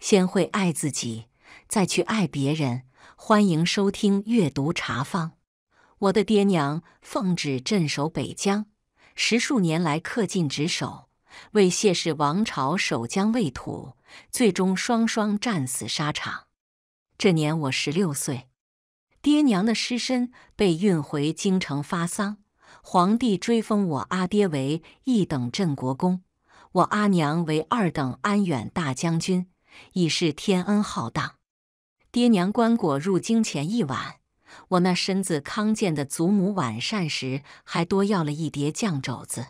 先会爱自己，再去爱别人。欢迎收听《阅读茶坊》。我的爹娘奉旨镇守北疆，十数年来恪尽职守，为谢氏王朝守疆卫土，最终双双战死沙场。这年我十六岁，爹娘的尸身被运回京城发丧，皇帝追封我阿爹为一等镇国公，我阿娘为二等安远大将军。已是天恩浩荡。爹娘棺椁入京前一晚，我那身子康健的祖母晚膳时还多要了一碟酱肘子，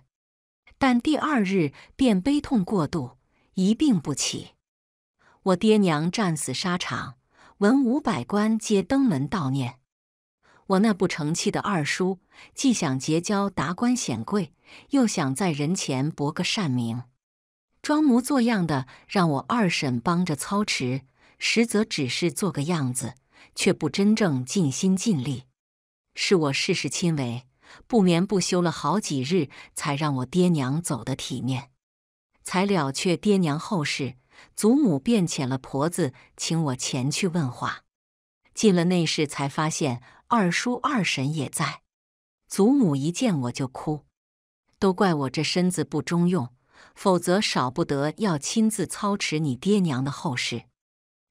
但第二日便悲痛过度，一病不起。我爹娘战死沙场，文武百官皆登门悼念。我那不成器的二叔，既想结交达官显贵，又想在人前博个善名。装模作样的让我二婶帮着操持，实则只是做个样子，却不真正尽心尽力。是我事事亲为，不眠不休了好几日，才让我爹娘走得体面，才了却爹娘后事。祖母便遣了婆子请我前去问话，进了内室才发现二叔、二婶也在。祖母一见我就哭，都怪我这身子不中用。否则少不得要亲自操持你爹娘的后事。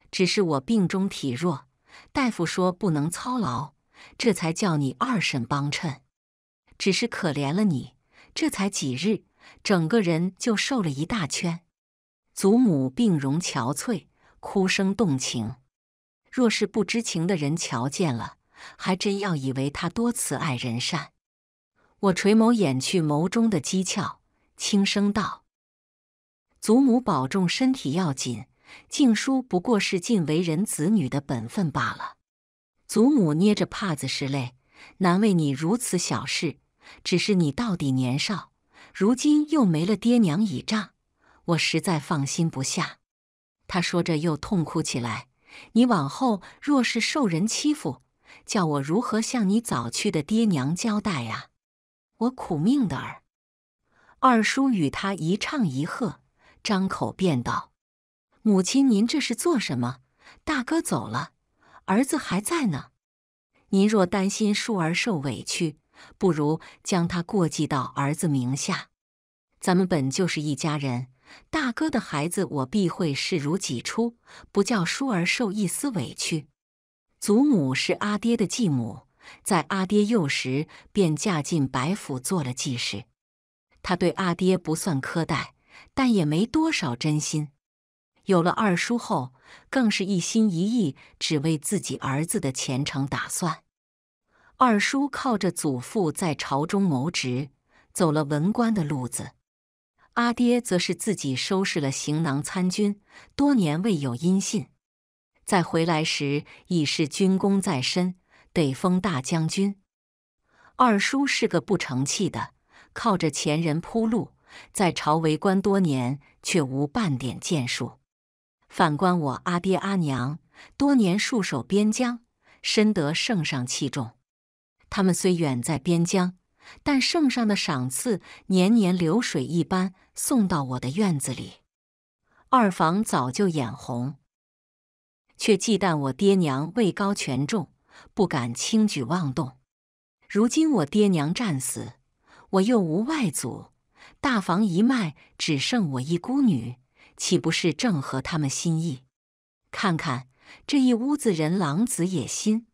只是我病中体弱，大夫说不能操劳，这才叫你二婶帮衬。只是可怜了你，这才几日，整个人就瘦了一大圈。祖母病容憔悴，哭声动情。若是不知情的人瞧见了，还真要以为她多慈爱人善。我垂眸掩去眸中的讥诮，轻声道。祖母保重身体要紧，静姝不过是尽为人子女的本分罢了。祖母捏着帕子拭泪，难为你如此小事，只是你到底年少，如今又没了爹娘倚仗，我实在放心不下。他说着又痛哭起来。你往后若是受人欺负，叫我如何向你早去的爹娘交代啊！我苦命的儿。二叔与他一唱一和。张口便道：“母亲，您这是做什么？大哥走了，儿子还在呢。您若担心舒儿受委屈，不如将她过继到儿子名下。咱们本就是一家人，大哥的孩子，我必会视如己出，不叫舒儿受一丝委屈。祖母是阿爹的继母，在阿爹幼时便嫁进白府做了继室，她对阿爹不算苛待。”但也没多少真心。有了二叔后，更是一心一意，只为自己儿子的前程打算。二叔靠着祖父在朝中谋职，走了文官的路子；阿爹则是自己收拾了行囊参军，多年未有音信。再回来时已是军功在身，得封大将军。二叔是个不成器的，靠着前人铺路。在朝为官多年，却无半点建树。反观我阿爹阿娘，多年戍守边疆，深得圣上器重。他们虽远在边疆，但圣上的赏赐年年流水一般送到我的院子里。二房早就眼红，却忌惮我爹娘位高权重，不敢轻举妄动。如今我爹娘战死，我又无外祖。大房一卖，只剩我一孤女，岂不是正合他们心意？看看这一屋子人，狼子野心！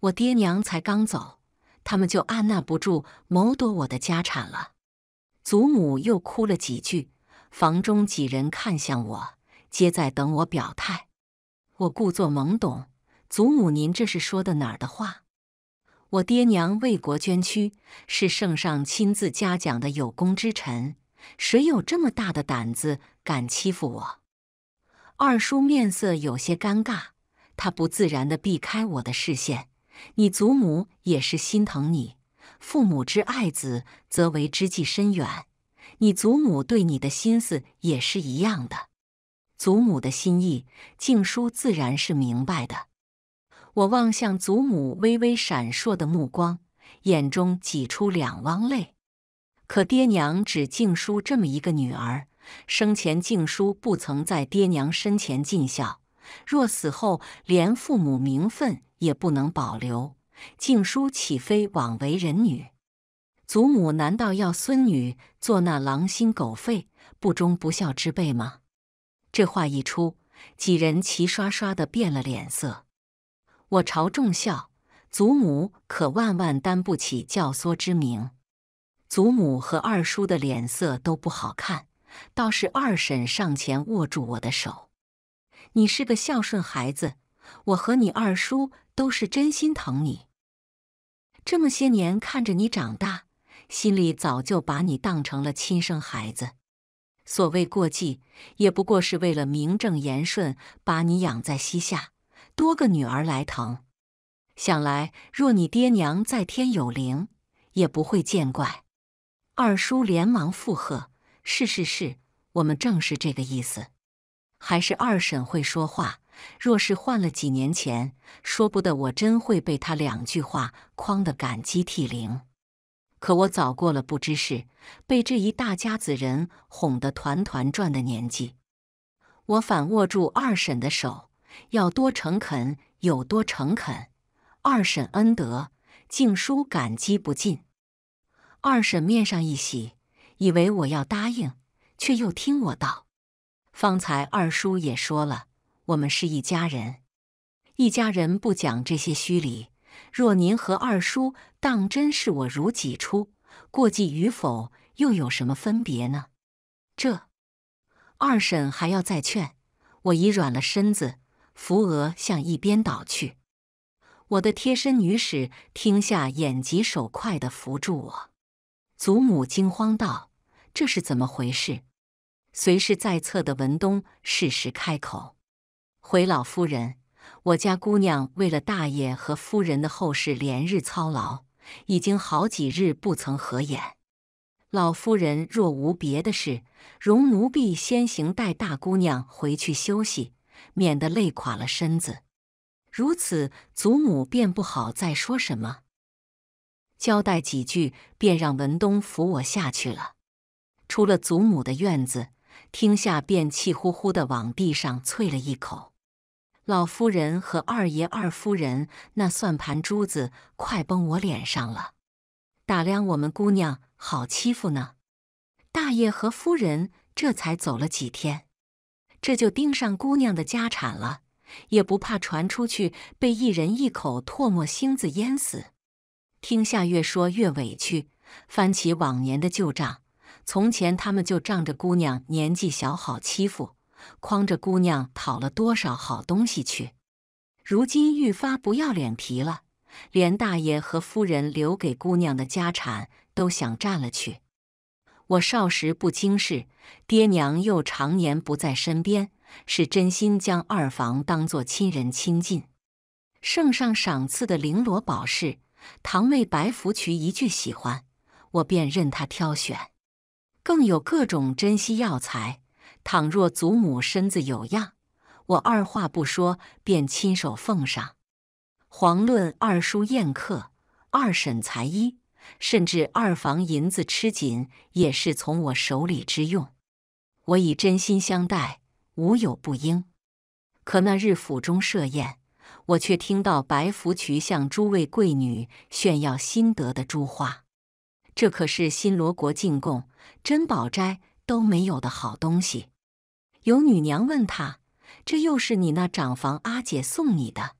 我爹娘才刚走，他们就按捺不住，谋夺我的家产了。祖母又哭了几句，房中几人看向我，皆在等我表态。我故作懵懂：“祖母，您这是说的哪儿的话？”我爹娘为国捐躯，是圣上亲自嘉奖的有功之臣，谁有这么大的胆子敢欺负我？二叔面色有些尴尬，他不自然的避开我的视线。你祖母也是心疼你，父母之爱子，则为之计深远，你祖母对你的心思也是一样的。祖母的心意，静叔自然是明白的。我望向祖母微微闪烁的目光，眼中挤出两汪泪。可爹娘只敬叔这么一个女儿，生前敬姝不曾在爹娘身前尽孝，若死后连父母名分也不能保留，敬叔岂非枉为人女？祖母难道要孙女做那狼心狗肺、不忠不孝之辈吗？这话一出，几人齐刷刷的变了脸色。我朝众笑，祖母可万万担不起教唆之名。祖母和二叔的脸色都不好看，倒是二婶上前握住我的手：“你是个孝顺孩子，我和你二叔都是真心疼你。这么些年看着你长大，心里早就把你当成了亲生孩子。所谓过继，也不过是为了名正言顺把你养在膝下。”多个女儿来疼，想来若你爹娘在天有灵，也不会见怪。二叔连忙附和：“是是是，我们正是这个意思。还是二婶会说话。若是换了几年前，说不得我真会被他两句话诓得感激涕零。可我早过了不知事，被这一大家子人哄得团团转的年纪，我反握住二婶的手。”要多诚恳，有多诚恳。二婶恩德，静姝感激不尽。二婶面上一喜，以为我要答应，却又听我道：“方才二叔也说了，我们是一家人，一家人不讲这些虚礼。若您和二叔当真视我如己出，过继与否又有什么分别呢？”这二婶还要再劝，我已软了身子。扶额向一边倒去，我的贴身女使听下眼疾手快地扶住我。祖母惊慌道：“这是怎么回事？”随侍在侧的文东适时开口：“回老夫人，我家姑娘为了大爷和夫人的后事，连日操劳，已经好几日不曾合眼。老夫人若无别的事，容奴婢先行带大姑娘回去休息。”免得累垮了身子，如此祖母便不好再说什么，交代几句，便让文东扶我下去了。出了祖母的院子，听下便气呼呼的往地上啐了一口。老夫人和二爷二夫人那算盘珠子快崩我脸上了，打量我们姑娘好欺负呢。大爷和夫人这才走了几天。这就盯上姑娘的家产了，也不怕传出去被一人一口唾沫星子淹死。听夏月说越委屈，翻起往年的旧账，从前他们就仗着姑娘年纪小好欺负，诓着姑娘讨了多少好东西去。如今愈发不要脸皮了，连大爷和夫人留给姑娘的家产都想占了去。我少时不经事，爹娘又常年不在身边，是真心将二房当作亲人亲近。圣上赏赐的绫罗宝饰，堂妹白芙渠一句喜欢，我便任他挑选；更有各种珍稀药材，倘若祖母身子有恙，我二话不说便亲手奉上。遑论二叔宴客，二婶裁衣。甚至二房银子吃紧，也是从我手里之用。我以真心相待，无有不应。可那日府中设宴，我却听到白福渠向诸位贵女炫耀新得的珠花，这可是新罗国进贡，珍宝斋都没有的好东西。有女娘问他：“这又是你那长房阿姐送你的？”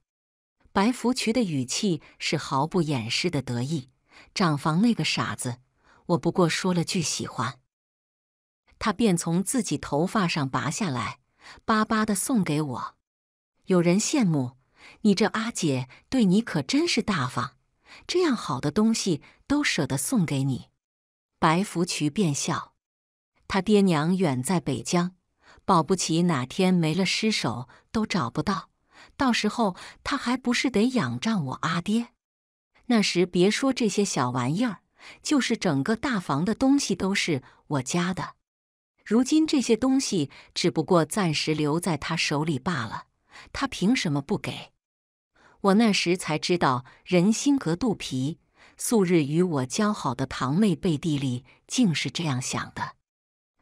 白福渠的语气是毫不掩饰的得意。长房那个傻子，我不过说了句喜欢，他便从自己头发上拔下来，巴巴的送给我。有人羡慕你这阿姐，对你可真是大方，这样好的东西都舍得送给你。白福渠便笑，他爹娘远在北疆，保不齐哪天没了尸首都找不到，到时候他还不是得仰仗我阿爹。那时别说这些小玩意儿，就是整个大房的东西都是我家的。如今这些东西只不过暂时留在他手里罢了，他凭什么不给？我那时才知道人心隔肚皮，素日与我交好的堂妹背地里竟是这样想的，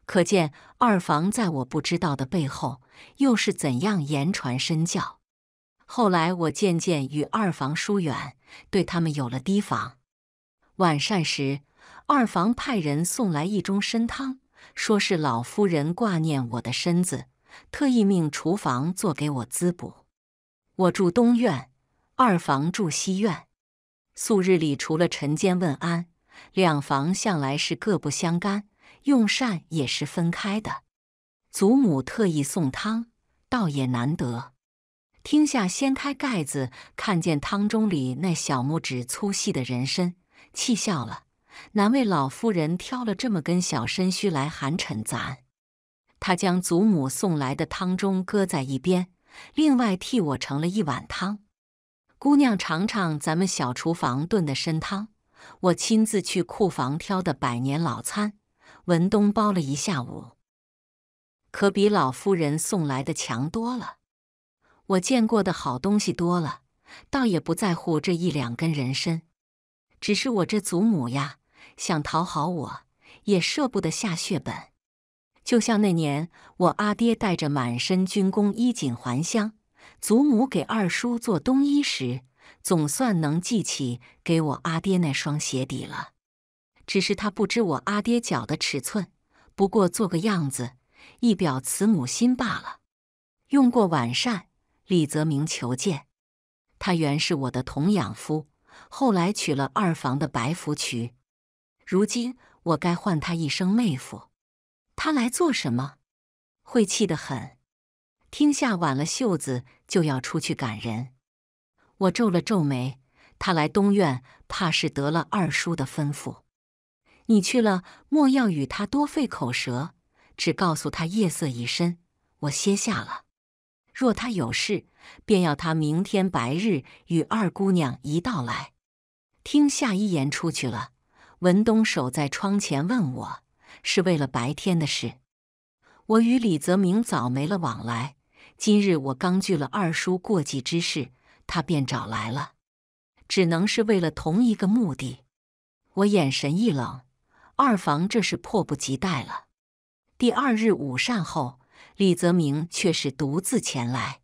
可见二房在我不知道的背后又是怎样言传身教。后来我渐渐与二房疏远，对他们有了提防。晚膳时，二房派人送来一盅参汤，说是老夫人挂念我的身子，特意命厨房做给我滋补。我住东院，二房住西院，素日里除了晨间问安，两房向来是各不相干，用膳也是分开的。祖母特意送汤，倒也难得。听下掀开盖子，看见汤盅里那小拇指粗细的人参，气笑了。难为老夫人挑了这么根小参须来寒碜咱？他将祖母送来的汤盅搁在一边，另外替我盛了一碗汤。姑娘尝尝咱们小厨房炖的参汤，我亲自去库房挑的百年老参，文东包了一下午，可比老夫人送来的强多了。我见过的好东西多了，倒也不在乎这一两根人参。只是我这祖母呀，想讨好我，也舍不得下血本。就像那年我阿爹带着满身军功衣锦还乡，祖母给二叔做冬衣时，总算能记起给我阿爹那双鞋底了。只是他不知我阿爹脚的尺寸，不过做个样子，一表慈母心罢了。用过晚膳。李泽明求见，他原是我的童养夫，后来娶了二房的白福渠，如今我该唤他一声妹夫。他来做什么？晦气得很！听下挽了袖子就要出去赶人，我皱了皱眉。他来东院，怕是得了二叔的吩咐。你去了，莫要与他多费口舌，只告诉他夜色已深，我歇下了。若他有事，便要他明天白日与二姑娘一道来。听夏一言出去了，文东守在窗前问我，是为了白天的事。我与李泽明早没了往来，今日我刚拒了二叔过继之事，他便找来了，只能是为了同一个目的。我眼神一冷，二房这是迫不及待了。第二日午膳后。李泽明却是独自前来，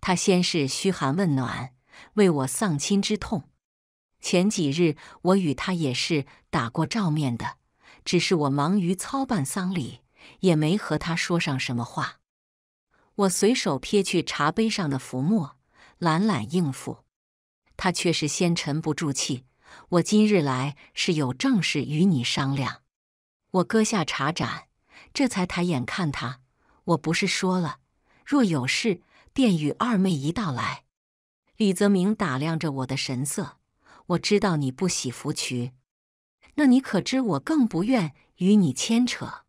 他先是嘘寒问暖，为我丧亲之痛。前几日我与他也是打过照面的，只是我忙于操办丧礼，也没和他说上什么话。我随手撇去茶杯上的浮沫，懒懒应付。他却是先沉不住气，我今日来是有正事与你商量。我搁下茶盏，这才抬眼看他。我不是说了，若有事便与二妹一道来。李泽明打量着我的神色，我知道你不喜福蕖，那你可知我更不愿与你牵扯？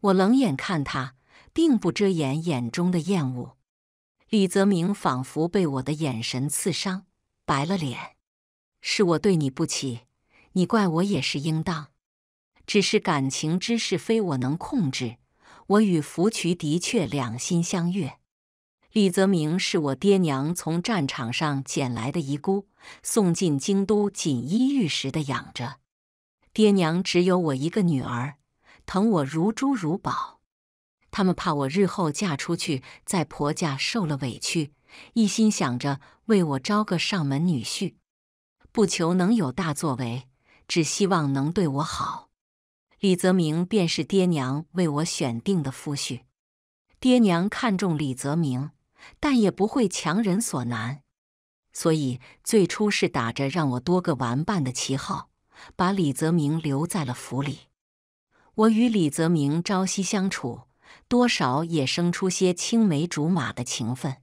我冷眼看他，并不遮掩眼中的厌恶。李泽明仿佛被我的眼神刺伤，白了脸。是我对你不起，你怪我也是应当。只是感情之事，非我能控制。我与福渠的确两心相悦。李泽明是我爹娘从战场上捡来的遗孤，送进京都锦衣玉食的养着。爹娘只有我一个女儿，疼我如珠如宝。他们怕我日后嫁出去在婆家受了委屈，一心想着为我招个上门女婿，不求能有大作为，只希望能对我好。李泽明便是爹娘为我选定的夫婿，爹娘看中李泽明，但也不会强人所难，所以最初是打着让我多个玩伴的旗号，把李泽明留在了府里。我与李泽明朝夕相处，多少也生出些青梅竹马的情分。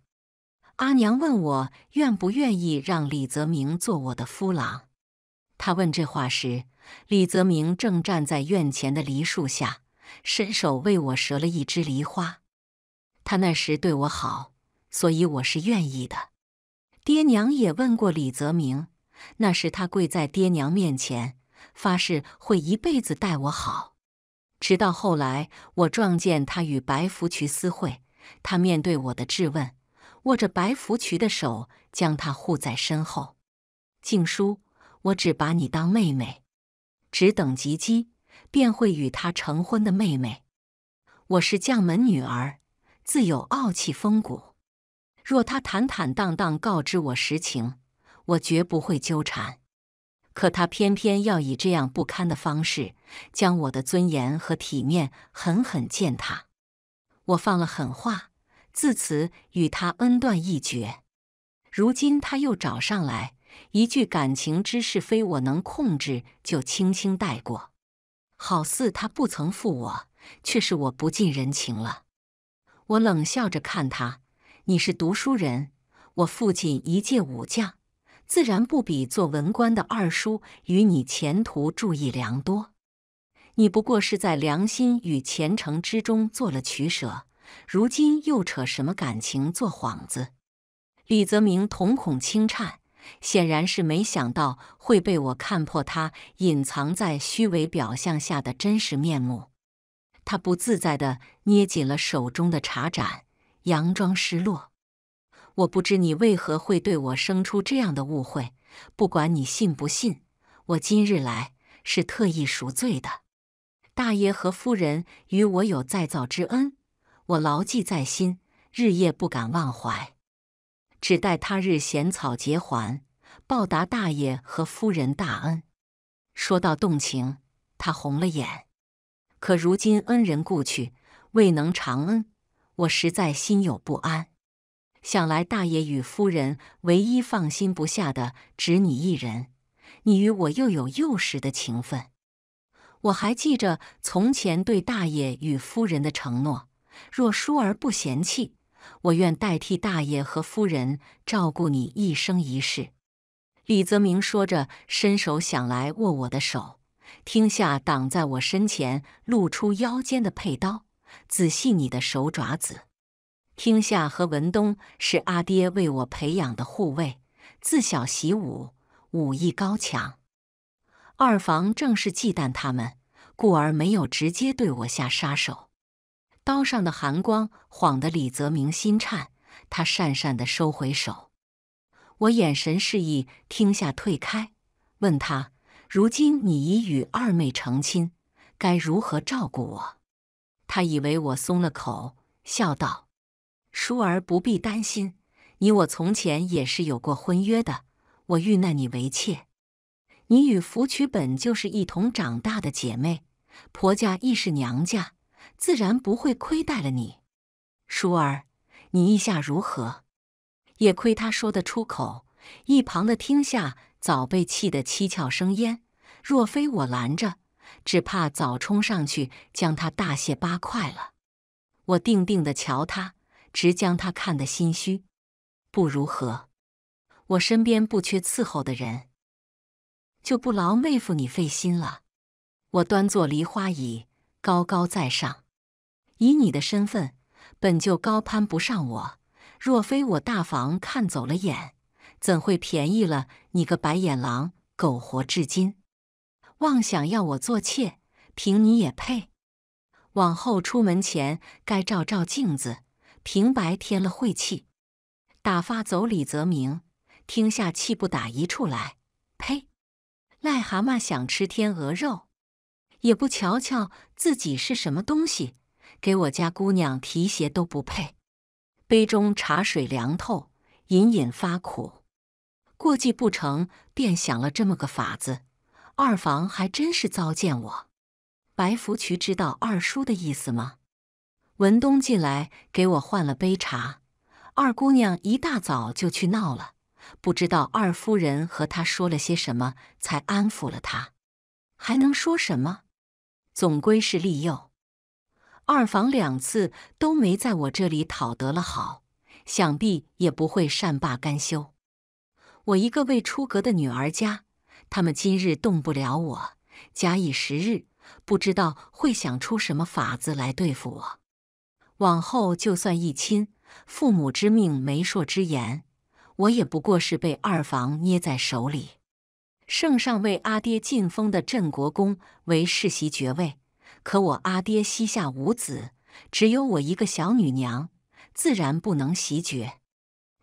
阿娘问我愿不愿意让李泽明做我的夫郎，她问这话时。李泽明正站在院前的梨树下，伸手为我折了一枝梨花。他那时对我好，所以我是愿意的。爹娘也问过李泽明，那时他跪在爹娘面前发誓会一辈子待我好。直到后来我撞见他与白福渠私会，他面对我的质问，握着白福渠的手将他护在身后。静姝，我只把你当妹妹。只等及笄，便会与他成婚的妹妹。我是将门女儿，自有傲气风骨。若他坦坦荡荡告知我实情，我绝不会纠缠。可他偏偏要以这样不堪的方式，将我的尊严和体面狠狠践踏。我放了狠话，自此与他恩断义绝。如今他又找上来。一句感情之事非我能控制，就轻轻带过，好似他不曾负我，却是我不近人情了。我冷笑着看他：“你是读书人，我父亲一介武将，自然不比做文官的二叔与你前途注意良多。你不过是在良心与前程之中做了取舍，如今又扯什么感情做幌子？”李泽明瞳孔轻颤。显然是没想到会被我看破，他隐藏在虚伪表象下的真实面目。他不自在地捏紧了手中的茶盏，佯装失落。我不知你为何会对我生出这样的误会，不管你信不信，我今日来是特意赎罪的。大爷和夫人与我有再造之恩，我牢记在心，日夜不敢忘怀。只待他日衔草结环，报答大爷和夫人大恩。说到动情，他红了眼。可如今恩人故去，未能偿恩，我实在心有不安。想来大爷与夫人唯一放心不下的，只你一人。你与我又有幼时的情分，我还记着从前对大爷与夫人的承诺。若叔儿不嫌弃。我愿代替大爷和夫人照顾你一生一世。”李泽明说着，伸手想来握我的手。听夏挡在我身前，露出腰间的佩刀，仔细你的手爪子。听夏和文东是阿爹为我培养的护卫，自小习武，武艺高强。二房正是忌惮他们，故而没有直接对我下杀手。刀上的寒光晃得李泽明心颤，他讪讪的收回手。我眼神示意听下退开，问他：“如今你已与二妹成亲，该如何照顾我？”他以为我松了口，笑道：“舒儿不必担心，你我从前也是有过婚约的。我遇难你为妾，你与福曲本就是一同长大的姐妹，婆家亦是娘家。”自然不会亏待了你，淑儿，你意下如何？也亏他说得出口，一旁的听下早被气得七窍生烟。若非我拦着，只怕早冲上去将他大卸八块了。我定定的瞧他，直将他看得心虚。不如何，我身边不缺伺候的人，就不劳妹夫你费心了。我端坐梨花椅，高高在上。以你的身份，本就高攀不上我。若非我大房看走了眼，怎会便宜了你个白眼狼，苟活至今？妄想要我做妾，凭你也配？往后出门前该照照镜子，平白添了晦气。打发走李泽明，听下气不打一处来。呸！癞蛤蟆想吃天鹅肉，也不瞧瞧自己是什么东西。给我家姑娘提鞋都不配。杯中茶水凉透，隐隐发苦。过计不成，便想了这么个法子。二房还真是糟践我。白福渠知道二叔的意思吗？文东进来给我换了杯茶。二姑娘一大早就去闹了，不知道二夫人和她说了些什么，才安抚了她。还能说什么？总归是利诱。二房两次都没在我这里讨得了好，想必也不会善罢甘休。我一个未出阁的女儿家，他们今日动不了我，假以时日，不知道会想出什么法子来对付我。往后就算一亲父母之命，媒妁之言，我也不过是被二房捏在手里。圣上为阿爹晋封的镇国公为世袭爵位。可我阿爹膝下无子，只有我一个小女娘，自然不能袭爵。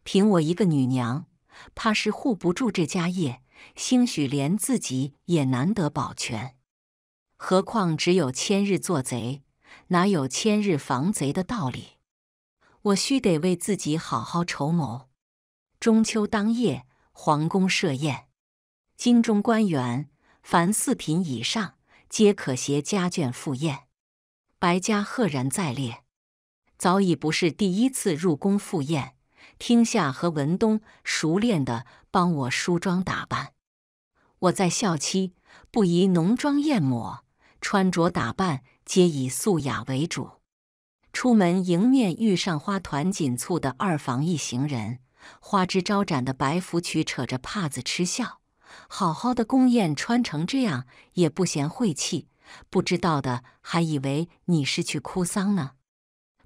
凭我一个女娘，怕是护不住这家业，兴许连自己也难得保全。何况只有千日做贼，哪有千日防贼的道理？我须得为自己好好筹谋。中秋当夜，皇宫设宴，京中官员凡四品以上。皆可携家眷赴宴，白家赫然在列，早已不是第一次入宫赴宴。听夏和文东熟练地帮我梳妆打扮，我在校期不宜浓妆艳抹，穿着打扮皆以素雅为主。出门迎面遇上花团锦簇的二房一行人，花枝招展的白福曲扯着帕子嗤笑。好好的宫宴，穿成这样也不嫌晦气，不知道的还以为你是去哭丧呢。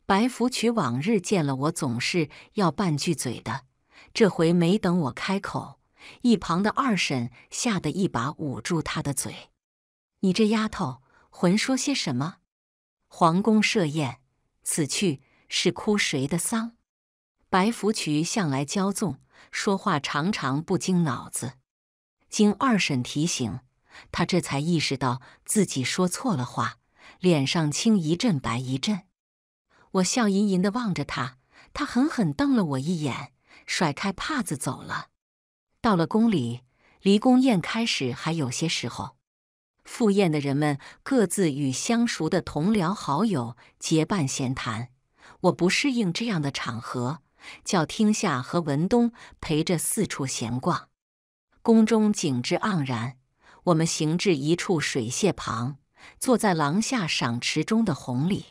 白福渠往日见了我总是要拌句嘴的，这回没等我开口，一旁的二婶吓得一把捂住他的嘴：“你这丫头，魂说些什么？皇宫设宴，此去是哭谁的丧？”白福渠向来骄纵，说话常常不经脑子。经二审提醒，他这才意识到自己说错了话，脸上青一阵白一阵。我笑吟吟地望着他，他狠狠瞪了我一眼，甩开帕子走了。到了宫里，离宫宴开始还有些时候，赴宴的人们各自与相熟的同僚好友结伴闲谈。我不适应这样的场合，叫听夏和文东陪着四处闲逛。宫中景致盎然，我们行至一处水榭旁，坐在廊下赏池中的红鲤。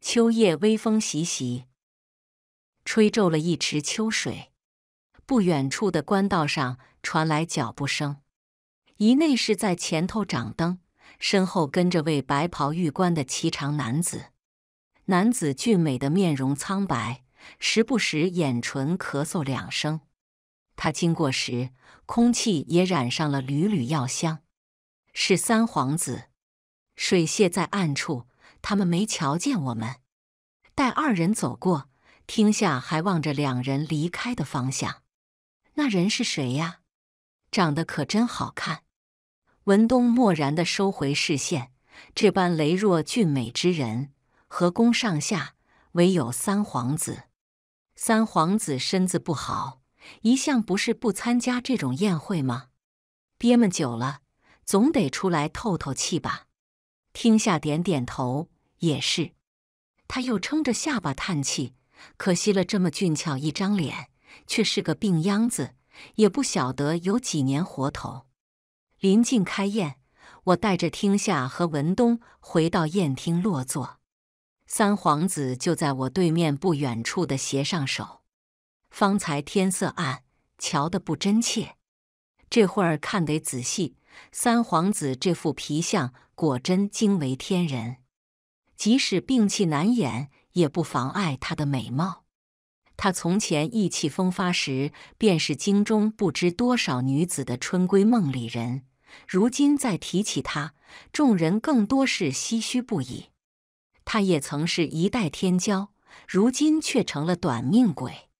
秋夜微风习习，吹皱了一池秋水。不远处的官道上传来脚步声，一内侍在前头掌灯，身后跟着位白袍玉冠的奇长男子。男子俊美的面容苍白，时不时掩唇咳嗽两声。他经过时，空气也染上了缕缕药香。是三皇子。水榭在暗处，他们没瞧见我们。待二人走过，听下还望着两人离开的方向。那人是谁呀？长得可真好看。文东漠然的收回视线。这般羸弱俊美之人，和宫上下唯有三皇子。三皇子身子不好。一向不是不参加这种宴会吗？憋闷久了，总得出来透透气吧。听夏点点头，也是。他又撑着下巴叹气，可惜了这么俊俏一张脸，却是个病秧子，也不晓得有几年活头。临近开宴，我带着听夏和文东回到宴厅落座，三皇子就在我对面不远处的斜上手。方才天色暗，瞧得不真切。这会儿看得仔细，三皇子这副皮相果真惊为天人。即使病气难掩，也不妨碍他的美貌。他从前意气风发时，便是京中不知多少女子的春闺梦里人。如今再提起他，众人更多是唏嘘不已。他也曾是一代天骄，如今却成了短命鬼。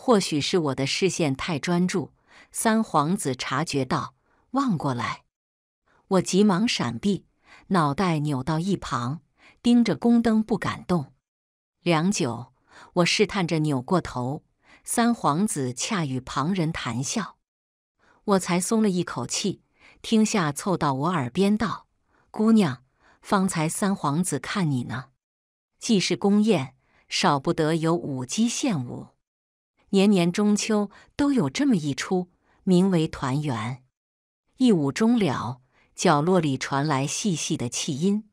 或许是我的视线太专注，三皇子察觉到，望过来，我急忙闪避，脑袋扭到一旁，盯着宫灯不敢动。良久，我试探着扭过头，三皇子恰与旁人谈笑，我才松了一口气。听下凑到我耳边道：“姑娘，方才三皇子看你呢，既是宫宴，少不得有舞姬献舞。”年年中秋都有这么一出，名为团圆。一舞终了，角落里传来细细的气音，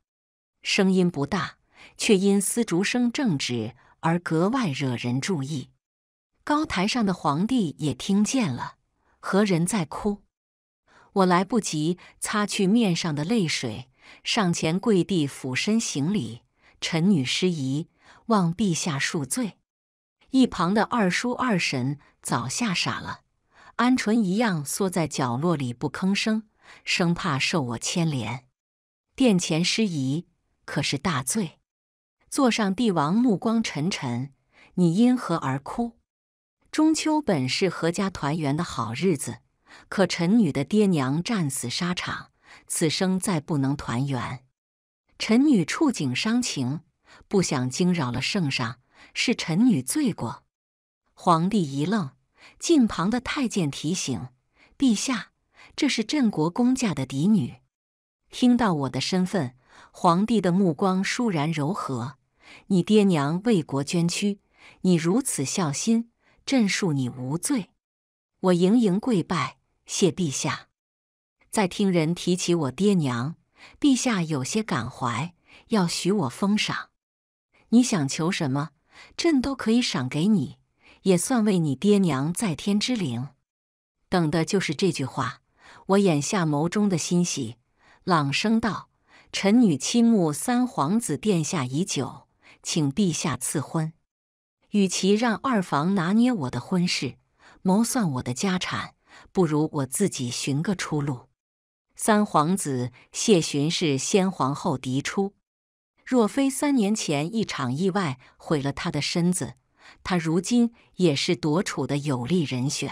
声音不大，却因丝竹声正直而格外惹人注意。高台上的皇帝也听见了，何人在哭？我来不及擦去面上的泪水，上前跪地俯身行礼，臣女失仪，望陛下恕罪。一旁的二叔二婶早吓傻了，鹌鹑一样缩在角落里不吭声，生怕受我牵连。殿前失仪可是大罪。坐上帝王目光沉沉，你因何而哭？中秋本是阖家团圆的好日子，可臣女的爹娘战死沙场，此生再不能团圆。臣女触景伤情，不想惊扰了圣上。是臣女罪过。皇帝一愣，近旁的太监提醒：“陛下，这是镇国公家的嫡女。”听到我的身份，皇帝的目光倏然柔和。你爹娘为国捐躯，你如此孝心，朕恕你无罪。我盈盈跪拜，谢陛下。再听人提起我爹娘，陛下有些感怀，要许我封赏。你想求什么？朕都可以赏给你，也算为你爹娘在天之灵。等的就是这句话。我眼下眸中的欣喜，朗声道：“臣女倾慕三皇子殿下已久，请陛下赐婚。与其让二房拿捏我的婚事，谋算我的家产，不如我自己寻个出路。三皇子谢寻是先皇后嫡出。”若非三年前一场意外毁了他的身子，他如今也是夺储的有力人选。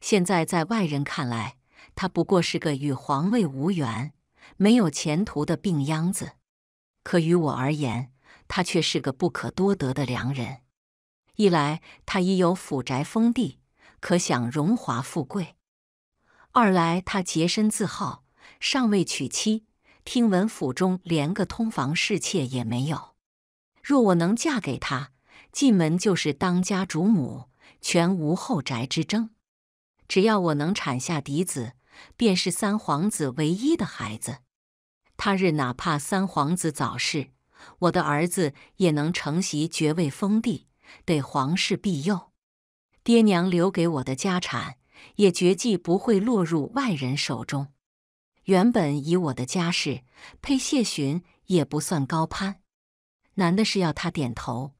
现在在外人看来，他不过是个与皇位无缘、没有前途的病秧子。可于我而言，他却是个不可多得的良人。一来他已有府宅封地，可享荣华富贵；二来他洁身自好，尚未娶妻。听闻府中连个通房侍妾也没有，若我能嫁给他，进门就是当家主母，全无后宅之争。只要我能产下嫡子，便是三皇子唯一的孩子。他日哪怕三皇子早逝，我的儿子也能承袭爵位、封地，得皇室庇佑。爹娘留给我的家产，也绝计不会落入外人手中。原本以我的家世配谢寻也不算高攀，难的是要他点头。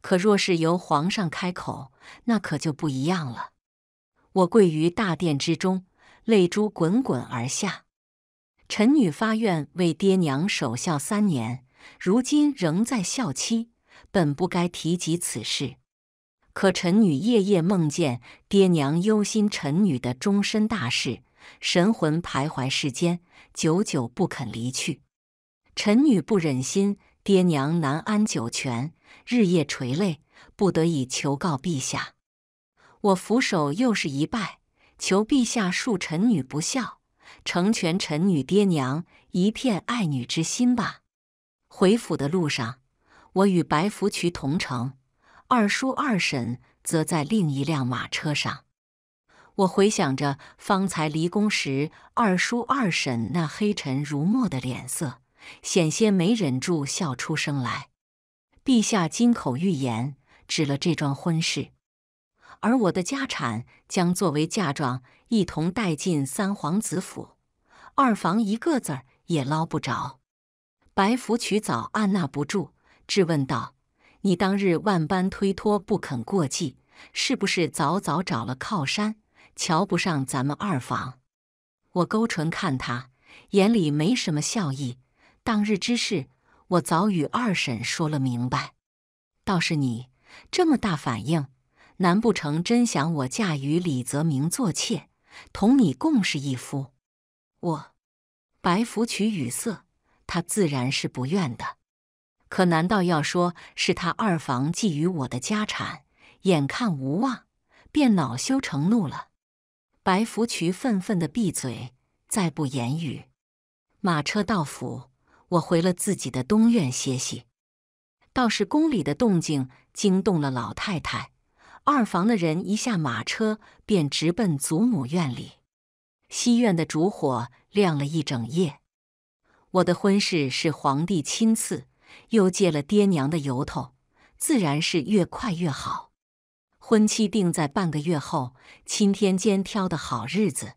可若是由皇上开口，那可就不一样了。我跪于大殿之中，泪珠滚滚而下。臣女发愿为爹娘守孝三年，如今仍在孝期，本不该提及此事。可臣女夜夜梦见爹娘忧心臣女的终身大事。神魂徘徊世间，久久不肯离去。臣女不忍心，爹娘难安九泉，日夜垂泪，不得已求告陛下。我俯首又是一拜，求陛下恕臣女不孝，成全臣女爹娘一片爱女之心吧。回府的路上，我与白福渠同乘，二叔二婶则在另一辆马车上。我回想着方才离宫时，二叔二婶那黑沉如墨的脸色，险些没忍住笑出声来。陛下金口玉言，指了这桩婚事，而我的家产将作为嫁妆一同带进三皇子府，二房一个子儿也捞不着。白福娶早按捺不住，质问道：“你当日万般推脱不肯过继，是不是早早找了靠山？”瞧不上咱们二房，我勾唇看他，眼里没什么笑意。当日之事，我早与二婶说了明白。倒是你这么大反应，难不成真想我嫁与李泽明做妾，同你共侍一夫？我白福渠语塞，他自然是不愿的。可难道要说是他二房觊觎我的家产，眼看无望，便恼羞成怒了？白福渠愤愤的闭嘴，再不言语。马车到府，我回了自己的东院歇息。倒是宫里的动静惊动了老太太，二房的人一下马车便直奔祖母院里。西院的烛火亮了一整夜。我的婚事是皇帝亲赐，又借了爹娘的由头，自然是越快越好。婚期定在半个月后，钦天监挑的好日子。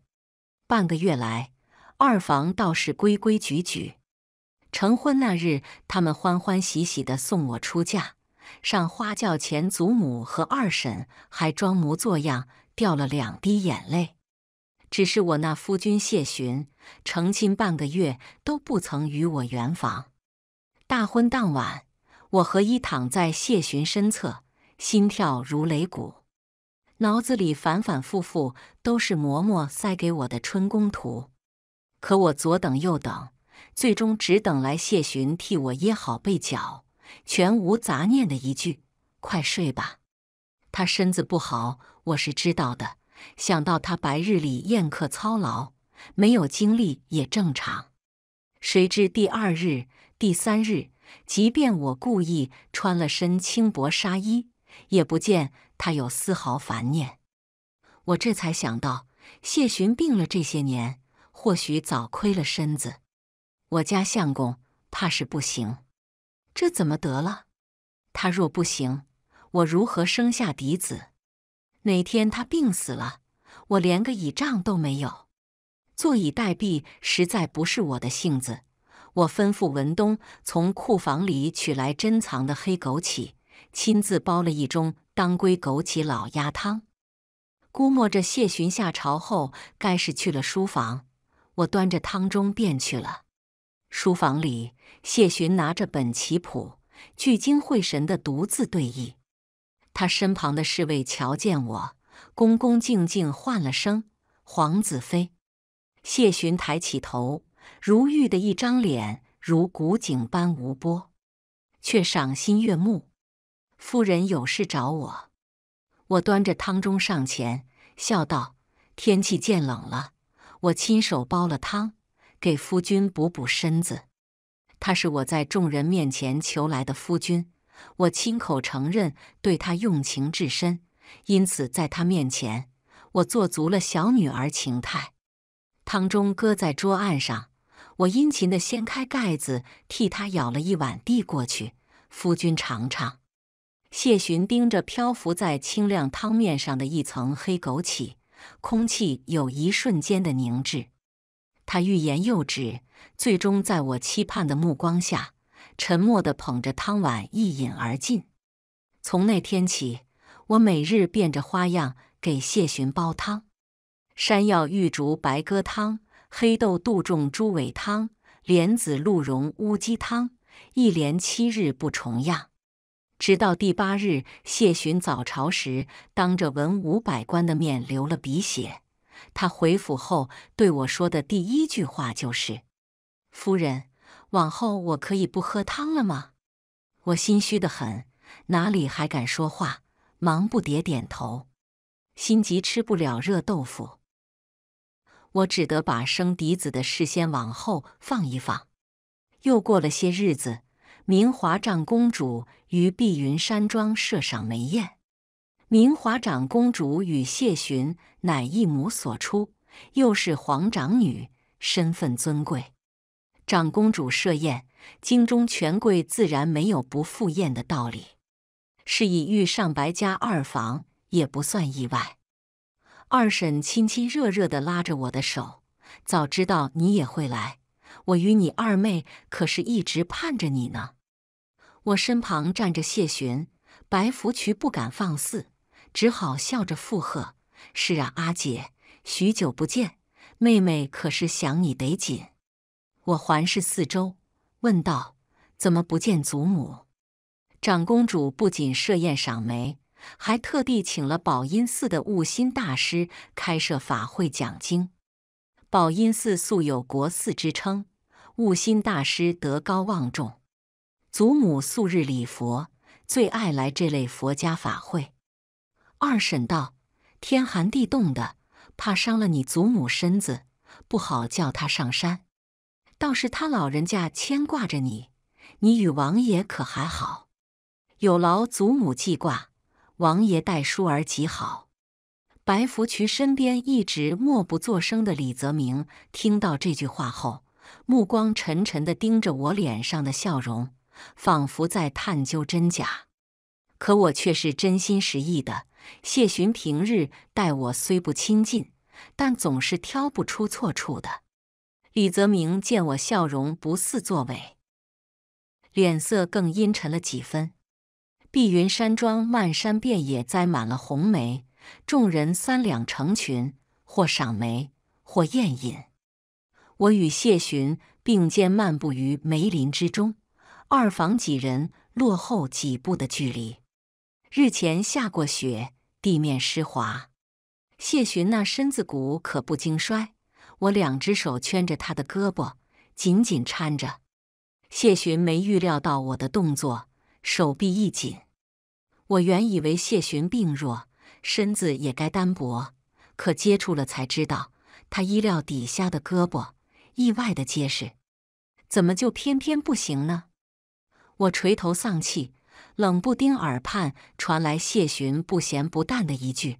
半个月来，二房倒是规规矩矩。成婚那日，他们欢欢喜喜的送我出嫁。上花轿前，祖母和二婶还装模作样掉了两滴眼泪。只是我那夫君谢寻，成亲半个月都不曾与我圆房。大婚当晚，我和一躺在谢寻身侧。心跳如擂鼓，脑子里反反复复都是嬷嬷塞给我的春宫图。可我左等右等，最终只等来谢寻替我掖好被角，全无杂念的一句：“快睡吧。”他身子不好，我是知道的。想到他白日里宴客操劳，没有精力也正常。谁知第二日、第三日，即便我故意穿了身轻薄纱衣。也不见他有丝毫烦念，我这才想到，谢寻病了这些年，或许早亏了身子。我家相公怕是不行，这怎么得了？他若不行，我如何生下嫡子？哪天他病死了，我连个倚仗都没有，坐以待毙，实在不是我的性子。我吩咐文东从库房里取来珍藏的黑枸杞。亲自煲了一盅当归枸杞老鸭汤，估摸着谢寻下朝后该是去了书房，我端着汤盅便去了书房里。谢寻拿着本棋谱，聚精会神的独自对弈。他身旁的侍卫瞧见我，恭恭敬敬唤了声“皇子妃”。谢寻抬起头，如玉的一张脸如古井般无波，却赏心悦目。夫人有事找我，我端着汤盅上前，笑道：“天气渐冷了，我亲手煲了汤，给夫君补补身子。”他是我在众人面前求来的夫君，我亲口承认对他用情至深，因此在他面前，我做足了小女儿情态。汤盅搁在桌案上，我殷勤地掀开盖子，替他舀了一碗递过去：“夫君尝尝。”谢寻盯着漂浮在清亮汤面上的一层黑枸杞，空气有一瞬间的凝滞。他欲言又止，最终在我期盼的目光下，沉默地捧着汤碗一饮而尽。从那天起，我每日变着花样给谢寻煲汤：山药玉竹白鸽汤、黑豆杜仲猪尾汤、莲子鹿茸乌鸡汤，一连七日不重样。直到第八日，谢寻早朝时，当着文武百官的面流了鼻血。他回府后对我说的第一句话就是：“夫人，往后我可以不喝汤了吗？”我心虚得很，哪里还敢说话，忙不迭点头。心急吃不了热豆腐，我只得把生嫡子的事先往后放一放。又过了些日子。明华长公主于碧云山庄设赏梅宴。明华长公主与谢寻乃一母所出，又是皇长女，身份尊贵。长公主设宴，京中权贵自然没有不赴宴的道理。是以御上白家二房，也不算意外。二婶亲亲热热地拉着我的手，早知道你也会来，我与你二妹可是一直盼着你呢。我身旁站着谢寻，白福渠不敢放肆，只好笑着附和：“是啊，阿姐，许久不见，妹妹可是想你得紧。”我环视四周，问道：“怎么不见祖母？”长公主不仅设宴赏梅，还特地请了宝音寺的悟心大师开设法会讲经。宝音寺素有国寺之称，悟心大师德高望重。祖母素日礼佛，最爱来这类佛家法会。二婶道：“天寒地冻的，怕伤了你祖母身子，不好叫他上山。倒是他老人家牵挂着你。你与王爷可还好？有劳祖母记挂。王爷待淑儿极好。”白福渠身边一直默不作声的李泽明听到这句话后，目光沉沉的盯着我脸上的笑容。仿佛在探究真假，可我却是真心实意的。谢寻平日待我虽不亲近，但总是挑不出错处的。李泽明见我笑容不似作伪，脸色更阴沉了几分。碧云山庄漫山遍野栽满了红梅，众人三两成群，或赏梅，或宴饮。我与谢寻并肩漫步于梅林之中。二房几人落后几步的距离。日前下过雪，地面湿滑。谢寻那身子骨可不经摔，我两只手圈着他的胳膊，紧紧搀着。谢寻没预料到我的动作，手臂一紧。我原以为谢寻病弱，身子也该单薄，可接触了才知道，他衣料底下的胳膊意外的结实，怎么就偏偏不行呢？我垂头丧气，冷不丁耳畔传来谢寻不咸不淡的一句：“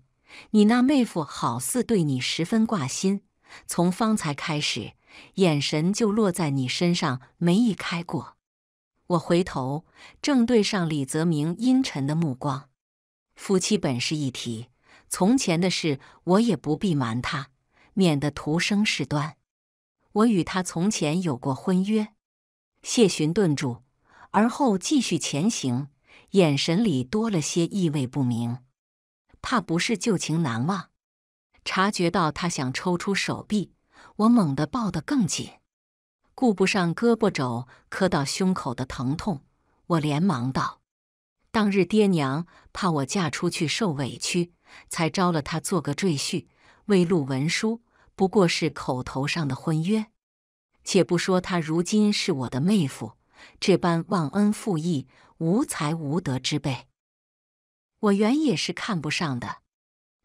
你那妹夫好似对你十分挂心，从方才开始，眼神就落在你身上，没移开过。”我回头，正对上李泽明阴沉的目光。夫妻本是一体，从前的事我也不必瞒他，免得徒生事端。我与他从前有过婚约。谢寻顿住。而后继续前行，眼神里多了些意味不明，怕不是旧情难忘。察觉到他想抽出手臂，我猛地抱得更紧，顾不上胳膊肘磕到胸口的疼痛，我连忙道：“当日爹娘怕我嫁出去受委屈，才招了他做个赘婿，未录文书不过是口头上的婚约。且不说他如今是我的妹夫。”这般忘恩负义、无才无德之辈，我原也是看不上的。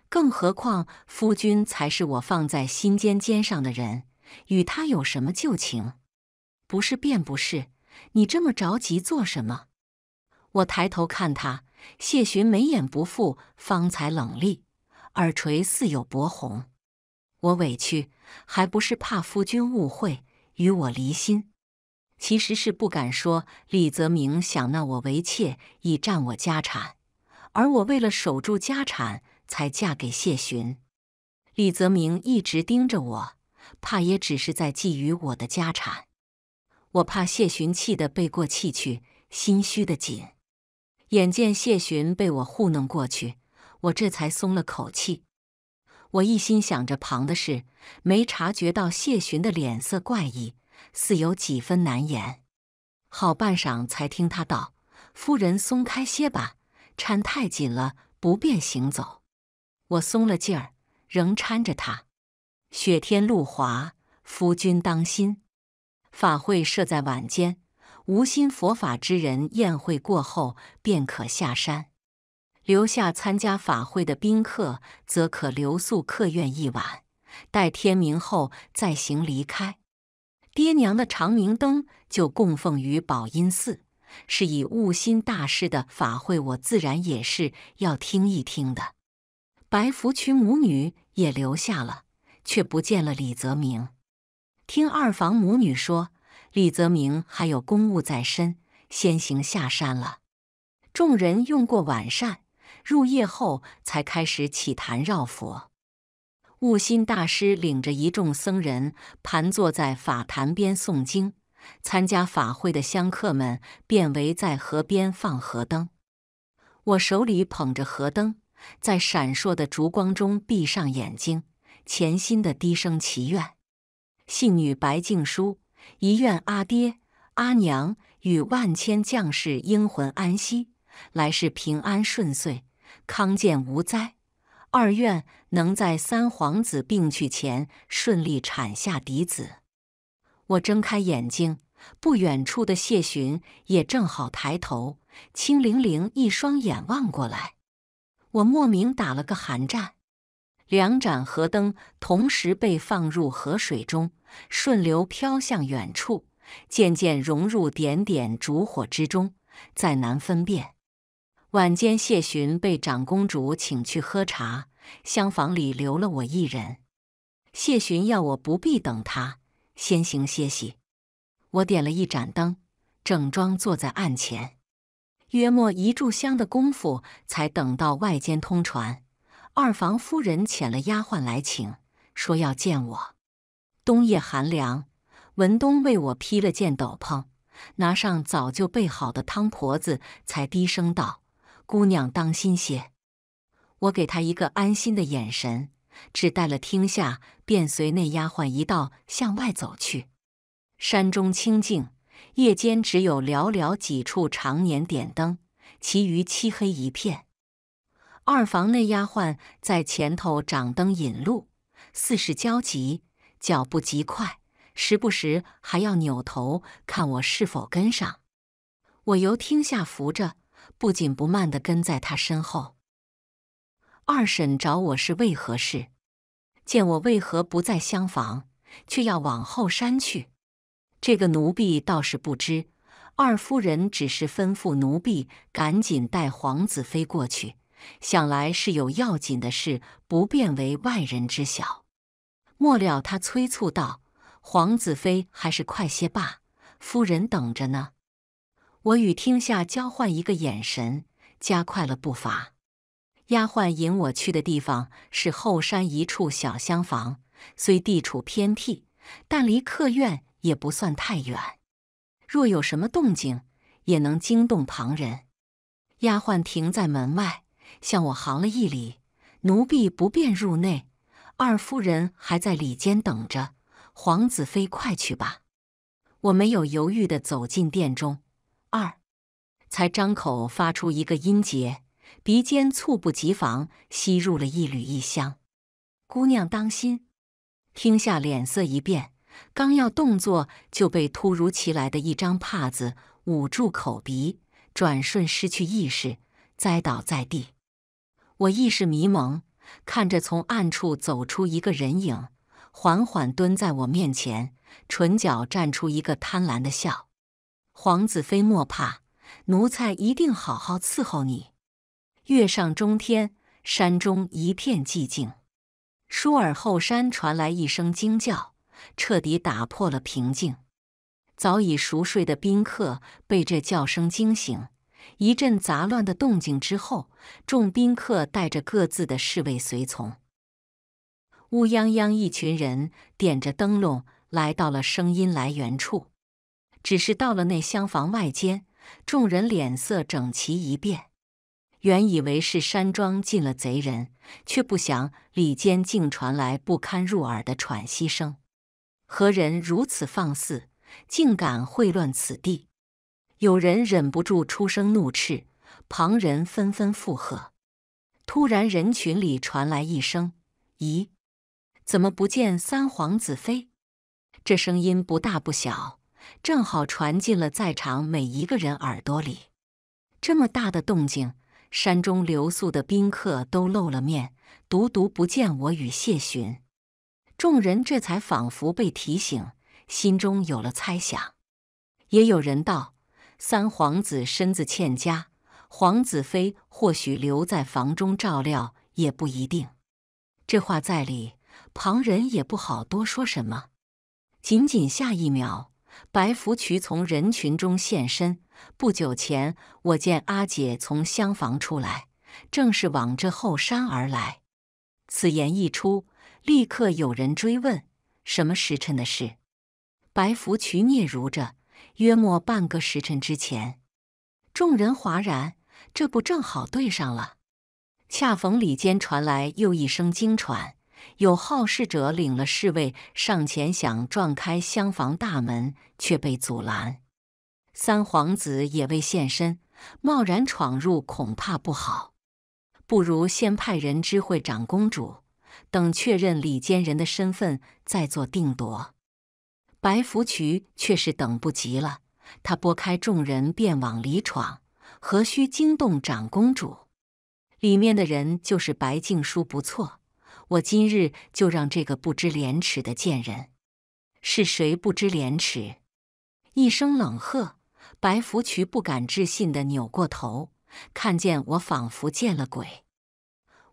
更何况夫君才是我放在心尖尖上的人，与他有什么旧情？不是便不是，你这么着急做什么？我抬头看他，谢寻眉眼不复方才冷厉，耳垂似有薄红。我委屈，还不是怕夫君误会，与我离心。其实是不敢说，李泽明想纳我为妾，以占我家产，而我为了守住家产，才嫁给谢寻。李泽明一直盯着我，怕也只是在觊觎我的家产。我怕谢寻气得背过气去，心虚的紧。眼见谢寻被我糊弄过去，我这才松了口气。我一心想着旁的事，没察觉到谢寻的脸色怪异。似有几分难言，好半晌才听他道：“夫人松开些吧，搀太紧了不便行走。”我松了劲儿，仍搀着他。雪天路滑，夫君当心。法会设在晚间，无心佛法之人，宴会过后便可下山；留下参加法会的宾客，则可留宿客院一晚，待天明后再行离开。爹娘的长明灯就供奉于宝音寺，是以悟心大师的法会，我自然也是要听一听的。白福渠母女也留下了，却不见了李泽明。听二房母女说，李泽明还有公务在身，先行下山了。众人用过晚膳，入夜后才开始起坛绕佛。悟心大师领着一众僧人盘坐在法坛边诵经，参加法会的香客们便围在河边放河灯。我手里捧着河灯，在闪烁的烛光中闭上眼睛，潜心的低声祈愿：信女白静书，一愿阿爹阿娘与万千将士英魂安息，来世平安顺遂，康健无灾；二愿。能在三皇子病去前顺利产下嫡子。我睁开眼睛，不远处的谢寻也正好抬头，清凌凌一双眼望过来，我莫名打了个寒战。两盏河灯同时被放入河水中，顺流飘向远处，渐渐融入点点烛火之中，再难分辨。晚间，谢寻被长公主请去喝茶。厢房里留了我一人，谢巡要我不必等他，先行歇息。我点了一盏灯，整装坐在案前，约莫一炷香的功夫，才等到外间通传，二房夫人遣了丫鬟来请，说要见我。冬夜寒凉，文东为我披了件斗篷，拿上早就备好的汤婆子，才低声道：“姑娘当心些。”我给他一个安心的眼神，只带了厅下，便随那丫鬟一道向外走去。山中清静，夜间只有寥寥几处常年点灯，其余漆黑一片。二房那丫鬟在前头掌灯引路，似是焦急，脚步极快，时不时还要扭头看我是否跟上。我由厅下扶着，不紧不慢的跟在他身后。二婶找我是为何事？见我为何不在厢房，却要往后山去？这个奴婢倒是不知。二夫人只是吩咐奴婢赶紧带皇子妃过去，想来是有要紧的事，不便为外人知晓。末了，他催促道：“皇子妃还是快些吧，夫人等着呢。”我与听下交换一个眼神，加快了步伐。丫鬟引我去的地方是后山一处小厢房，虽地处偏僻，但离客院也不算太远。若有什么动静，也能惊动旁人。丫鬟停在门外，向我行了一礼：“奴婢不便入内，二夫人还在里间等着。皇子妃，快去吧。”我没有犹豫地走进殿中，二才张口发出一个音节。鼻尖猝不及防吸入了一缕异香，姑娘当心！听下脸色一变，刚要动作就被突如其来的一张帕子捂住口鼻，转瞬失去意识，栽倒在地。我意识迷蒙，看着从暗处走出一个人影，缓缓蹲在我面前，唇角绽出一个贪婪的笑。皇子妃莫怕，奴才一定好好伺候你。月上中天，山中一片寂静。舒耳后山传来一声惊叫，彻底打破了平静。早已熟睡的宾客被这叫声惊醒，一阵杂乱的动静之后，众宾客带着各自的侍卫随从，乌泱泱一群人点着灯笼来到了声音来源处。只是到了那厢房外间，众人脸色整齐一变。原以为是山庄进了贼人，却不想里间竟传来不堪入耳的喘息声。何人如此放肆，竟敢混乱此地？有人忍不住出声怒斥，旁人纷纷附和。突然，人群里传来一声：“咦，怎么不见三皇子妃？”这声音不大不小，正好传进了在场每一个人耳朵里。这么大的动静！山中留宿的宾客都露了面，独独不见我与谢寻。众人这才仿佛被提醒，心中有了猜想。也有人道：“三皇子身子欠佳，皇子妃或许留在房中照料也不一定。”这话在理，旁人也不好多说什么。仅仅下一秒。白福渠从人群中现身。不久前，我见阿姐从厢房出来，正是往这后山而来。此言一出，立刻有人追问：什么时辰的事？白福渠嗫嚅着：“约莫半个时辰之前。”众人哗然，这不正好对上了？恰逢里间传来又一声惊喘。有好事者领了侍卫上前，想撞开厢房大门，却被阻拦。三皇子也未现身，贸然闯入恐怕不好。不如先派人知会长公主，等确认里间人的身份再做定夺。白福渠却是等不及了，他拨开众人便往里闯，何须惊动长公主？里面的人就是白静书，不错。我今日就让这个不知廉耻的贱人是谁不知廉耻！一声冷喝，白福渠不敢置信地扭过头，看见我，仿佛见了鬼。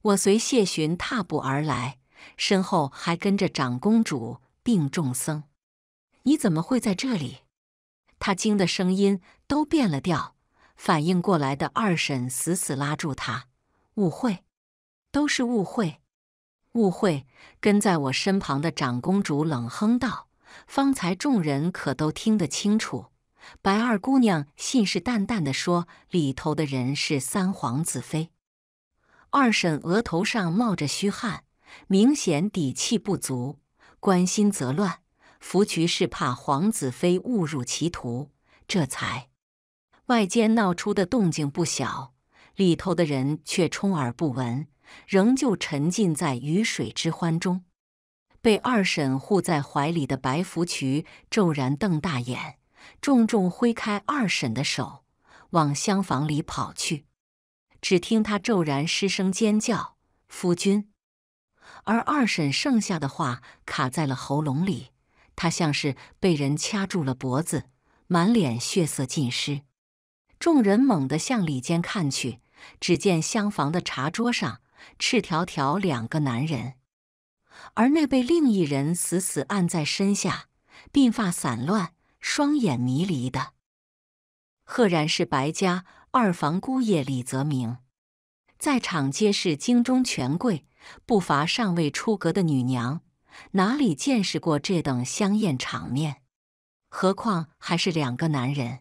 我随谢寻踏步而来，身后还跟着长公主并众僧。你怎么会在这里？他惊的声音都变了调。反应过来的二婶死死拉住他，误会，都是误会。误会！跟在我身旁的长公主冷哼道：“方才众人可都听得清楚，白二姑娘信誓旦旦的说，里头的人是三皇子妃。”二婶额头上冒着虚汗，明显底气不足。关心则乱，福渠是怕皇子妃误入歧途，这才外间闹出的动静不小，里头的人却充耳不闻。仍旧沉浸在鱼水之欢中，被二婶护在怀里的白福渠骤然瞪大眼，重重挥开二婶的手，往厢房里跑去。只听他骤然失声尖叫：“夫君！”而二婶剩下的话卡在了喉咙里，她像是被人掐住了脖子，满脸血色尽失。众人猛地向里间看去，只见厢房的茶桌上。赤条条两个男人，而那被另一人死死按在身下，鬓发散乱，双眼迷离的，赫然是白家二房姑爷李泽明。在场皆是京中权贵，不乏尚未出阁的女娘，哪里见识过这等香艳场面？何况还是两个男人！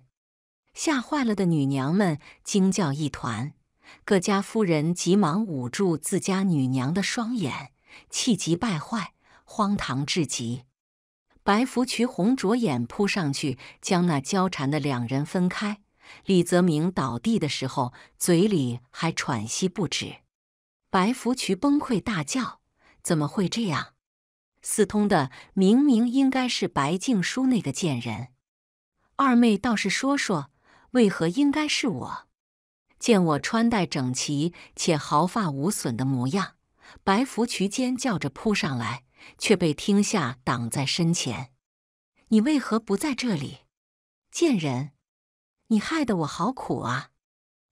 吓坏了的女娘们惊叫一团。各家夫人急忙捂住自家女娘的双眼，气急败坏，荒唐至极。白福渠红着眼扑上去，将那交缠的两人分开。李泽明倒地的时候，嘴里还喘息不止。白福渠崩溃大叫：“怎么会这样？私通的明明应该是白静书那个贱人！二妹倒是说说，为何应该是我？”见我穿戴整齐且毫发无损的模样，白福渠尖叫着扑上来，却被听夏挡在身前。你为何不在这里，贱人？你害得我好苦啊！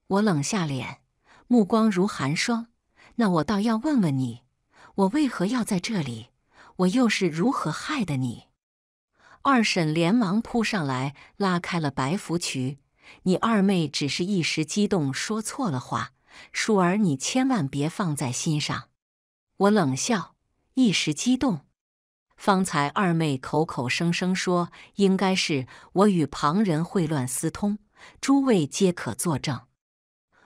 我冷下脸，目光如寒霜。那我倒要问问你，我为何要在这里？我又是如何害的你？二婶连忙扑上来，拉开了白福渠。你二妹只是一时激动，说错了话。淑儿，你千万别放在心上。我冷笑，一时激动。方才二妹口口声声说，应该是我与旁人会乱私通，诸位皆可作证。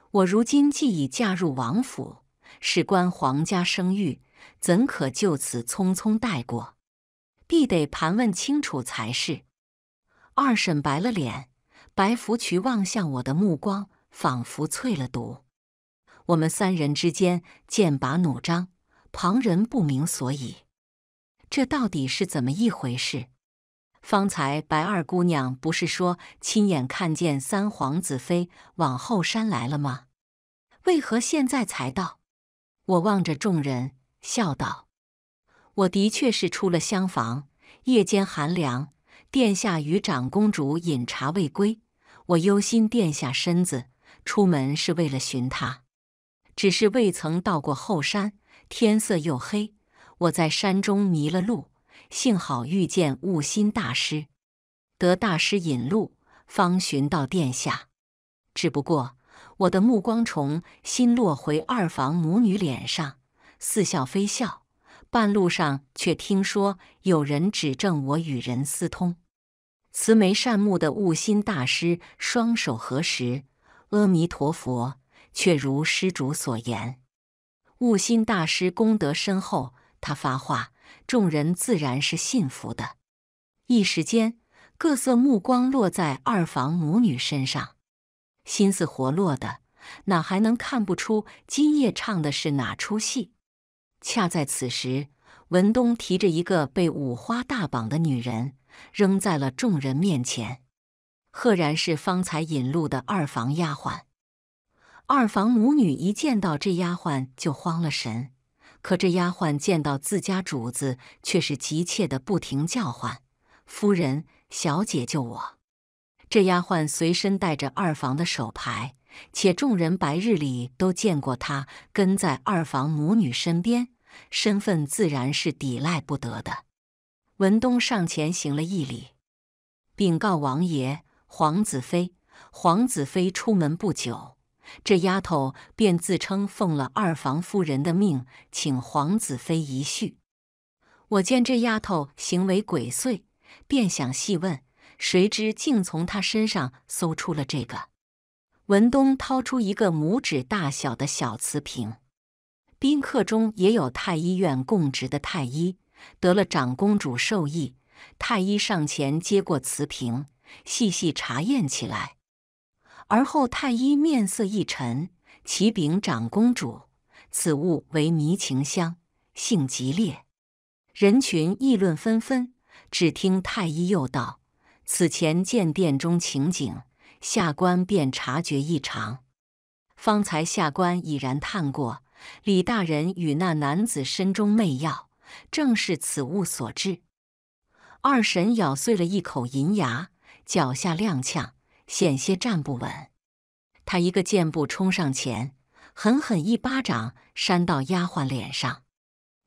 我如今既已嫁入王府，事关皇家声誉，怎可就此匆匆带过？必得盘问清楚才是。二婶白了脸。白芙蕖望向我的目光仿佛淬了毒，我们三人之间剑拔弩张，旁人不明所以，这到底是怎么一回事？方才白二姑娘不是说亲眼看见三皇子妃往后山来了吗？为何现在才到？我望着众人笑道：“我的确是出了厢房，夜间寒凉，殿下与长公主饮茶未归。”我忧心殿下身子，出门是为了寻他，只是未曾到过后山，天色又黑，我在山中迷了路，幸好遇见悟心大师，得大师引路，方寻到殿下。只不过我的目光重新落回二房母女脸上，似笑非笑。半路上却听说有人指证我与人私通。慈眉善目的悟心大师双手合十，阿弥陀佛。却如施主所言，悟心大师功德深厚，他发话，众人自然是信服的。一时间，各色目光落在二房母女身上，心思活络的哪还能看不出今夜唱的是哪出戏？恰在此时，文东提着一个被五花大绑的女人。扔在了众人面前，赫然是方才引路的二房丫鬟。二房母女一见到这丫鬟就慌了神，可这丫鬟见到自家主子却是急切的不停叫唤：“夫人、小姐救我！”这丫鬟随身带着二房的手牌，且众人白日里都见过她跟在二房母女身边，身份自然是抵赖不得的。文东上前行了一礼，禀告王爷、皇子妃：皇子妃出门不久，这丫头便自称奉了二房夫人的命，请皇子妃一叙。我见这丫头行为鬼祟，便想细问，谁知竟从她身上搜出了这个。文东掏出一个拇指大小的小瓷瓶。宾客中也有太医院供职的太医。得了长公主授意，太医上前接过瓷瓶，细细查验起来。而后太医面色一沉，启禀长公主：“此物为迷情香，性极烈。”人群议论纷纷。只听太医又道：“此前见殿中情景，下官便察觉异常。方才下官已然探过，李大人与那男子身中媚药。”正是此物所致。二婶咬碎了一口银牙，脚下踉跄，险些站不稳。他一个箭步冲上前，狠狠一巴掌扇到丫鬟脸上：“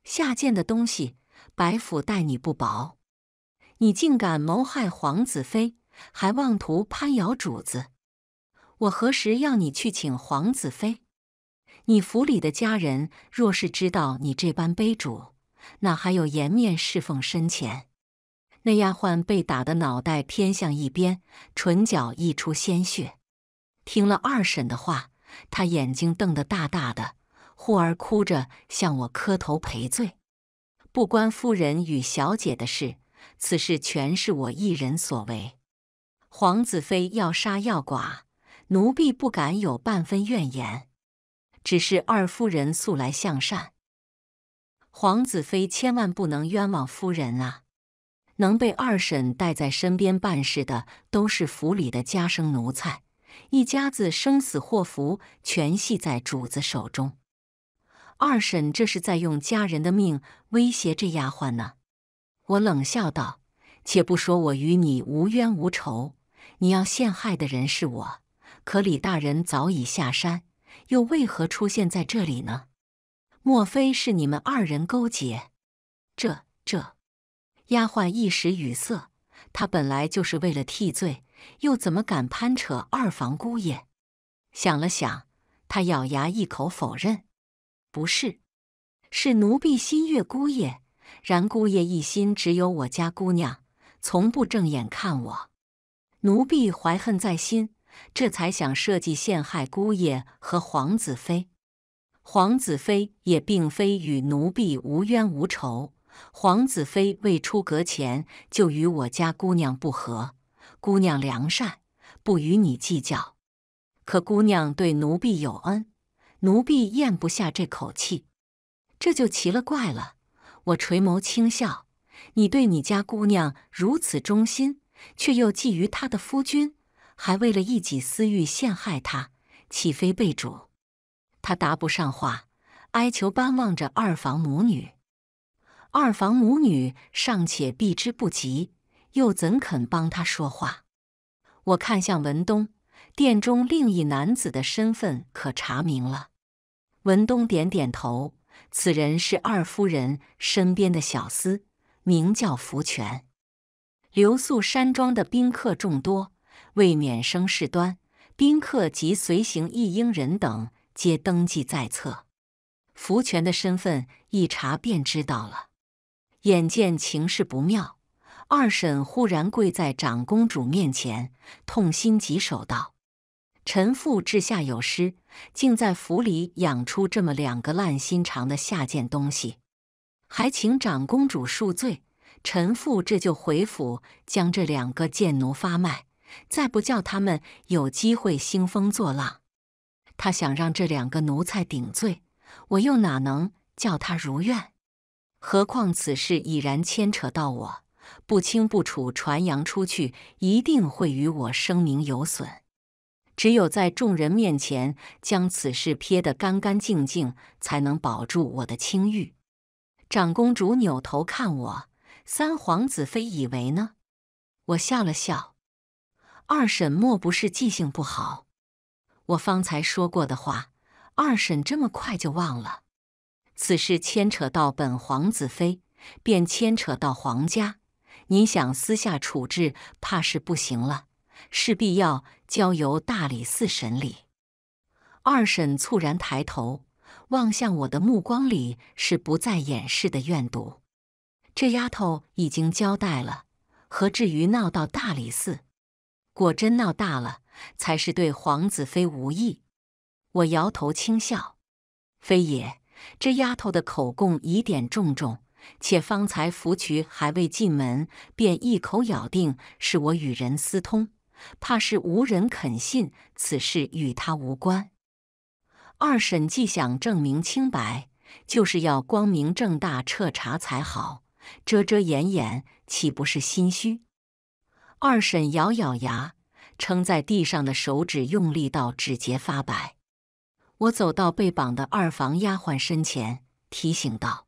下贱的东西！白府待你不薄，你竟敢谋害皇子妃，还妄图攀咬主子！我何时要你去请皇子妃？你府里的家人若是知道你这般悲主，”哪还有颜面侍奉身前？那丫鬟被打得脑袋偏向一边，唇角溢出鲜血。听了二婶的话，她眼睛瞪得大大的，忽而哭着向我磕头赔罪。不关夫人与小姐的事，此事全是我一人所为。皇子妃要杀要剐，奴婢不敢有半分怨言。只是二夫人素来向善。皇子妃千万不能冤枉夫人啊！能被二婶带在身边办事的，都是府里的家生奴才，一家子生死祸福全系在主子手中。二婶这是在用家人的命威胁这丫鬟呢？我冷笑道：“且不说我与你无冤无仇，你要陷害的人是我，可李大人早已下山，又为何出现在这里呢？”莫非是你们二人勾结？这这，丫鬟一时语塞。她本来就是为了替罪，又怎么敢攀扯二房姑爷？想了想，她咬牙一口否认：“不是，是奴婢心悦姑爷。然姑爷一心只有我家姑娘，从不正眼看我。奴婢怀恨在心，这才想设计陷害姑爷和皇子妃。”皇子妃也并非与奴婢无冤无仇。皇子妃未出阁前就与我家姑娘不和，姑娘良善，不与你计较。可姑娘对奴婢有恩，奴婢咽不下这口气，这就奇了怪了。我垂眸轻笑，你对你家姑娘如此忠心，却又觊觎她的夫君，还为了一己私欲陷害她，岂非被主？他答不上话，哀求般望着二房母女。二房母女尚且避之不及，又怎肯帮他说话？我看向文东，殿中另一男子的身份可查明了。文东点点头，此人是二夫人身边的小厮，名叫福全。留宿山庄的宾客众多，为免生事端，宾客及随行一应人等。皆登记在册，福全的身份一查便知道了。眼见情势不妙，二婶忽然跪在长公主面前，痛心疾首道：“臣父治下有失，竟在府里养出这么两个烂心肠的下贱东西，还请长公主恕罪。臣父这就回府，将这两个贱奴发卖，再不叫他们有机会兴风作浪。”他想让这两个奴才顶罪，我又哪能叫他如愿？何况此事已然牵扯到我，不清不楚，传扬出去一定会与我声名有损。只有在众人面前将此事撇得干干净净，才能保住我的清誉。长公主扭头看我，三皇子妃以为呢？我笑了笑，二婶莫不是记性不好？我方才说过的话，二婶这么快就忘了。此事牵扯到本皇子妃，便牵扯到皇家。您想私下处置，怕是不行了，势必要交由大理寺审理。二婶猝然抬头，望向我的目光里是不再掩饰的怨毒。这丫头已经交代了，何至于闹到大理寺？果真闹大了。才是对皇子妃无益。我摇头轻笑，非也。这丫头的口供疑点重重，且方才福渠还未进门，便一口咬定是我与人私通，怕是无人肯信此事与她无关。二婶既想证明清白，就是要光明正大彻查才好，遮遮掩掩岂不是心虚？二婶咬咬牙。撑在地上的手指用力到指节发白，我走到被绑的二房丫鬟身前，提醒道：“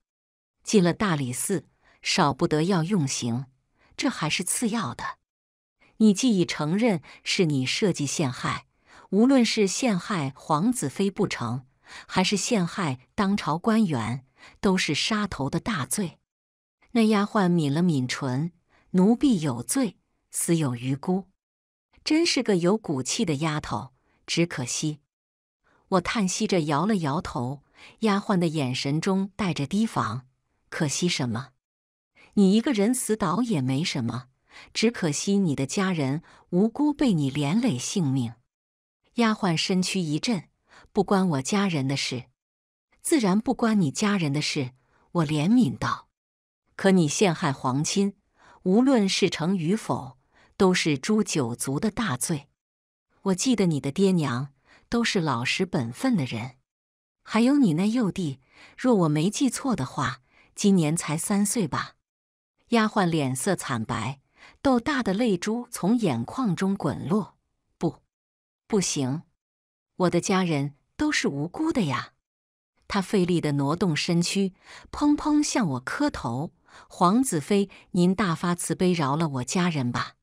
进了大理寺，少不得要用刑，这还是次要的。你既已承认是你设计陷害，无论是陷害皇子妃不成，还是陷害当朝官员，都是杀头的大罪。”那丫鬟抿了抿唇：“奴婢有罪，死有余辜。”真是个有骨气的丫头，只可惜，我叹息着摇了摇头。丫鬟的眼神中带着提防。可惜什么？你一个人死倒也没什么，只可惜你的家人无辜被你连累性命。丫鬟身躯一震，不关我家人的事，自然不关你家人的事。我怜悯道：“可你陷害皇亲，无论事成与否。”都是诛九族的大罪。我记得你的爹娘都是老实本分的人，还有你那幼弟，若我没记错的话，今年才三岁吧。丫鬟脸色惨白，豆大的泪珠从眼眶中滚落。不，不行，我的家人都是无辜的呀！他费力地挪动身躯，砰砰向我磕头：“皇子妃，您大发慈悲，饶了我家人吧！”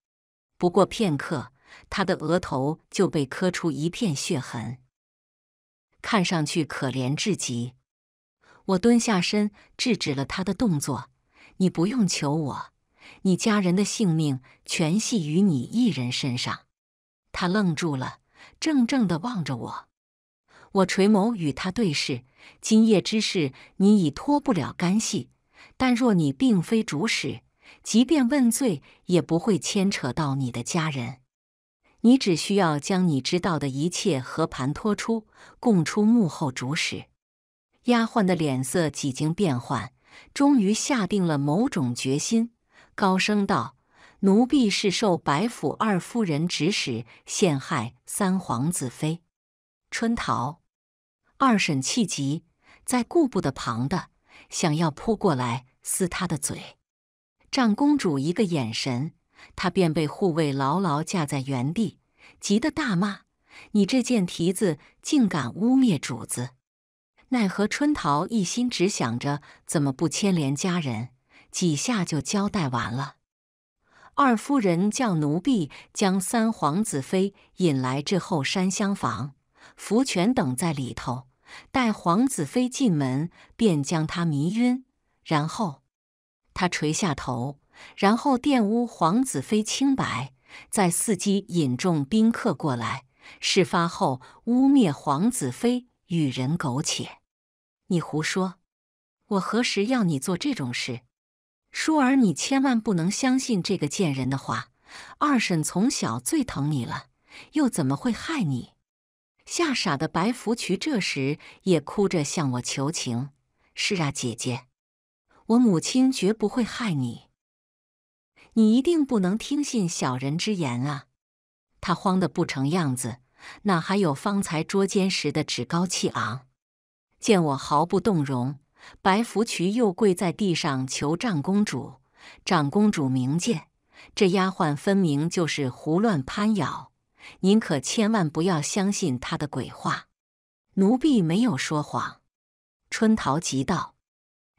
不过片刻，他的额头就被磕出一片血痕，看上去可怜至极。我蹲下身，制止了他的动作：“你不用求我，你家人的性命全系于你一人身上。”他愣住了，怔怔的望着我。我垂眸与他对视：“今夜之事，你已脱不了干系，但若你并非主使……”即便问罪，也不会牵扯到你的家人。你只需要将你知道的一切和盘托出，供出幕后主使。丫鬟的脸色几经变幻，终于下定了某种决心，高声道：“奴婢是受白府二夫人指使，陷害三皇子妃春桃。”二婶气急，在顾不得旁的，想要扑过来撕她的嘴。让公主一个眼神，她便被护卫牢牢架在原地，急得大骂：“你这贱蹄子，竟敢污蔑主子！”奈何春桃一心只想着怎么不牵连家人，几下就交代完了。二夫人叫奴婢将三皇子妃引来这后山厢房，福全等在里头，待皇子妃进门便将他迷晕，然后。他垂下头，然后玷污皇子妃清白，再伺机引众宾客过来。事发后污蔑皇子妃与人苟且。你胡说！我何时要你做这种事？舒儿，你千万不能相信这个贱人的话。二婶从小最疼你了，又怎么会害你？吓傻的白福渠这时也哭着向我求情：“是啊，姐姐。”我母亲绝不会害你，你一定不能听信小人之言啊！他慌得不成样子，哪还有方才捉奸时的趾高气昂？见我毫不动容，白福渠又跪在地上求长公主：“长公主明鉴，这丫鬟分明就是胡乱攀咬，您可千万不要相信她的鬼话。奴婢没有说谎。”春桃急道。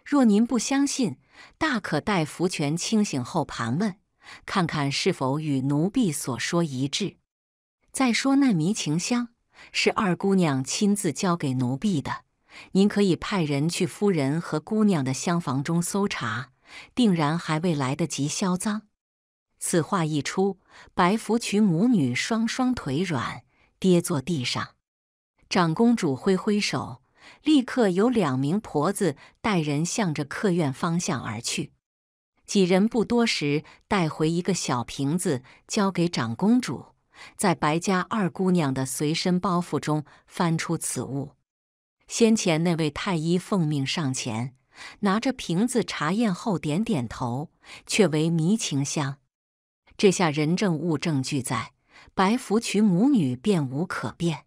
若您不相信，大可待福全清醒后盘问，看看是否与奴婢所说一致。再说那迷情香是二姑娘亲自交给奴婢的，您可以派人去夫人和姑娘的厢房中搜查，定然还未来得及销赃。此话一出，白福渠母女双双腿软，跌坐地上。长公主挥挥手。立刻有两名婆子带人向着客院方向而去。几人不多时带回一个小瓶子，交给长公主，在白家二姑娘的随身包袱中翻出此物。先前那位太医奉命上前，拿着瓶子查验后点点头，却为迷情香。这下人证物证俱在，白福渠母女便无可辩。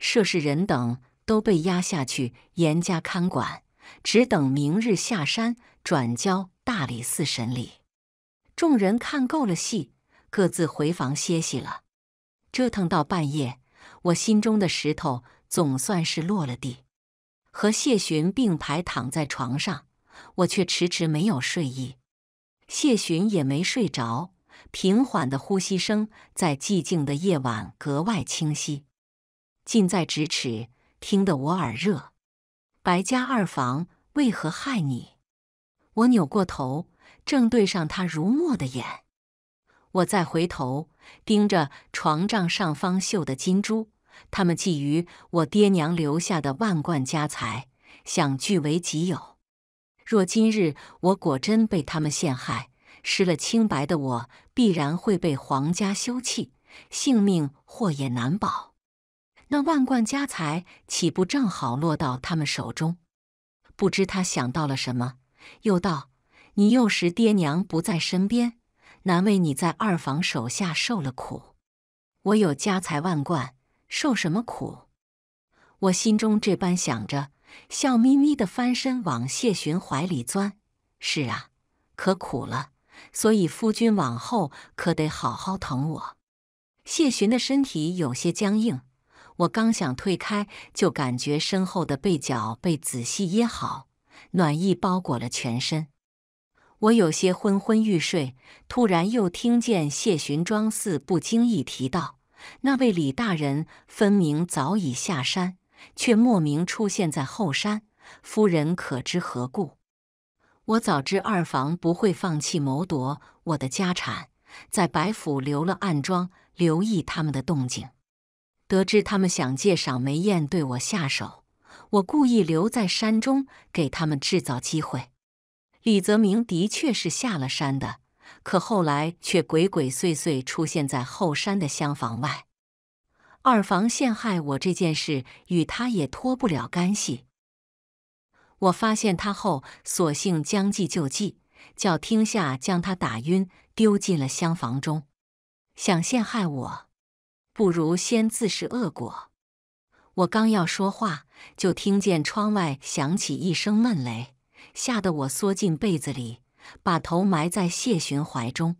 涉事人等。都被押下去严加看管，只等明日下山转交大理寺审理。众人看够了戏，各自回房歇息了。折腾到半夜，我心中的石头总算是落了地。和谢寻并排躺在床上，我却迟迟没有睡意。谢寻也没睡着，平缓的呼吸声在寂静的夜晚格外清晰，近在咫尺。听得我耳热，白家二房为何害你？我扭过头，正对上他如墨的眼。我再回头盯着床帐上方绣的金珠，他们觊觎我爹娘留下的万贯家财，想据为己有。若今日我果真被他们陷害，失了清白的我，必然会被皇家休弃，性命或也难保。那万贯家财岂不正好落到他们手中？不知他想到了什么，又道：“你幼时爹娘不在身边，难为你在二房手下受了苦。我有家财万贯，受什么苦？”我心中这般想着，笑眯眯的翻身往谢寻怀里钻。是啊，可苦了，所以夫君往后可得好好疼我。谢寻的身体有些僵硬。我刚想退开，就感觉身后的被角被仔细掖好，暖意包裹了全身。我有些昏昏欲睡，突然又听见谢寻庄四不经意提到：“那位李大人分明早已下山，却莫名出现在后山，夫人可知何故？”我早知二房不会放弃谋夺我的家产，在白府留了暗桩，留意他们的动静。得知他们想借赏梅宴对我下手，我故意留在山中给他们制造机会。李泽明的确是下了山的，可后来却鬼鬼祟祟出现在后山的厢房外。二房陷害我这件事与他也脱不了干系。我发现他后，索性将计就计，叫听下将他打晕，丢进了厢房中，想陷害我。不如先自食恶果。我刚要说话，就听见窗外响起一声闷雷，吓得我缩进被子里，把头埋在谢寻怀中。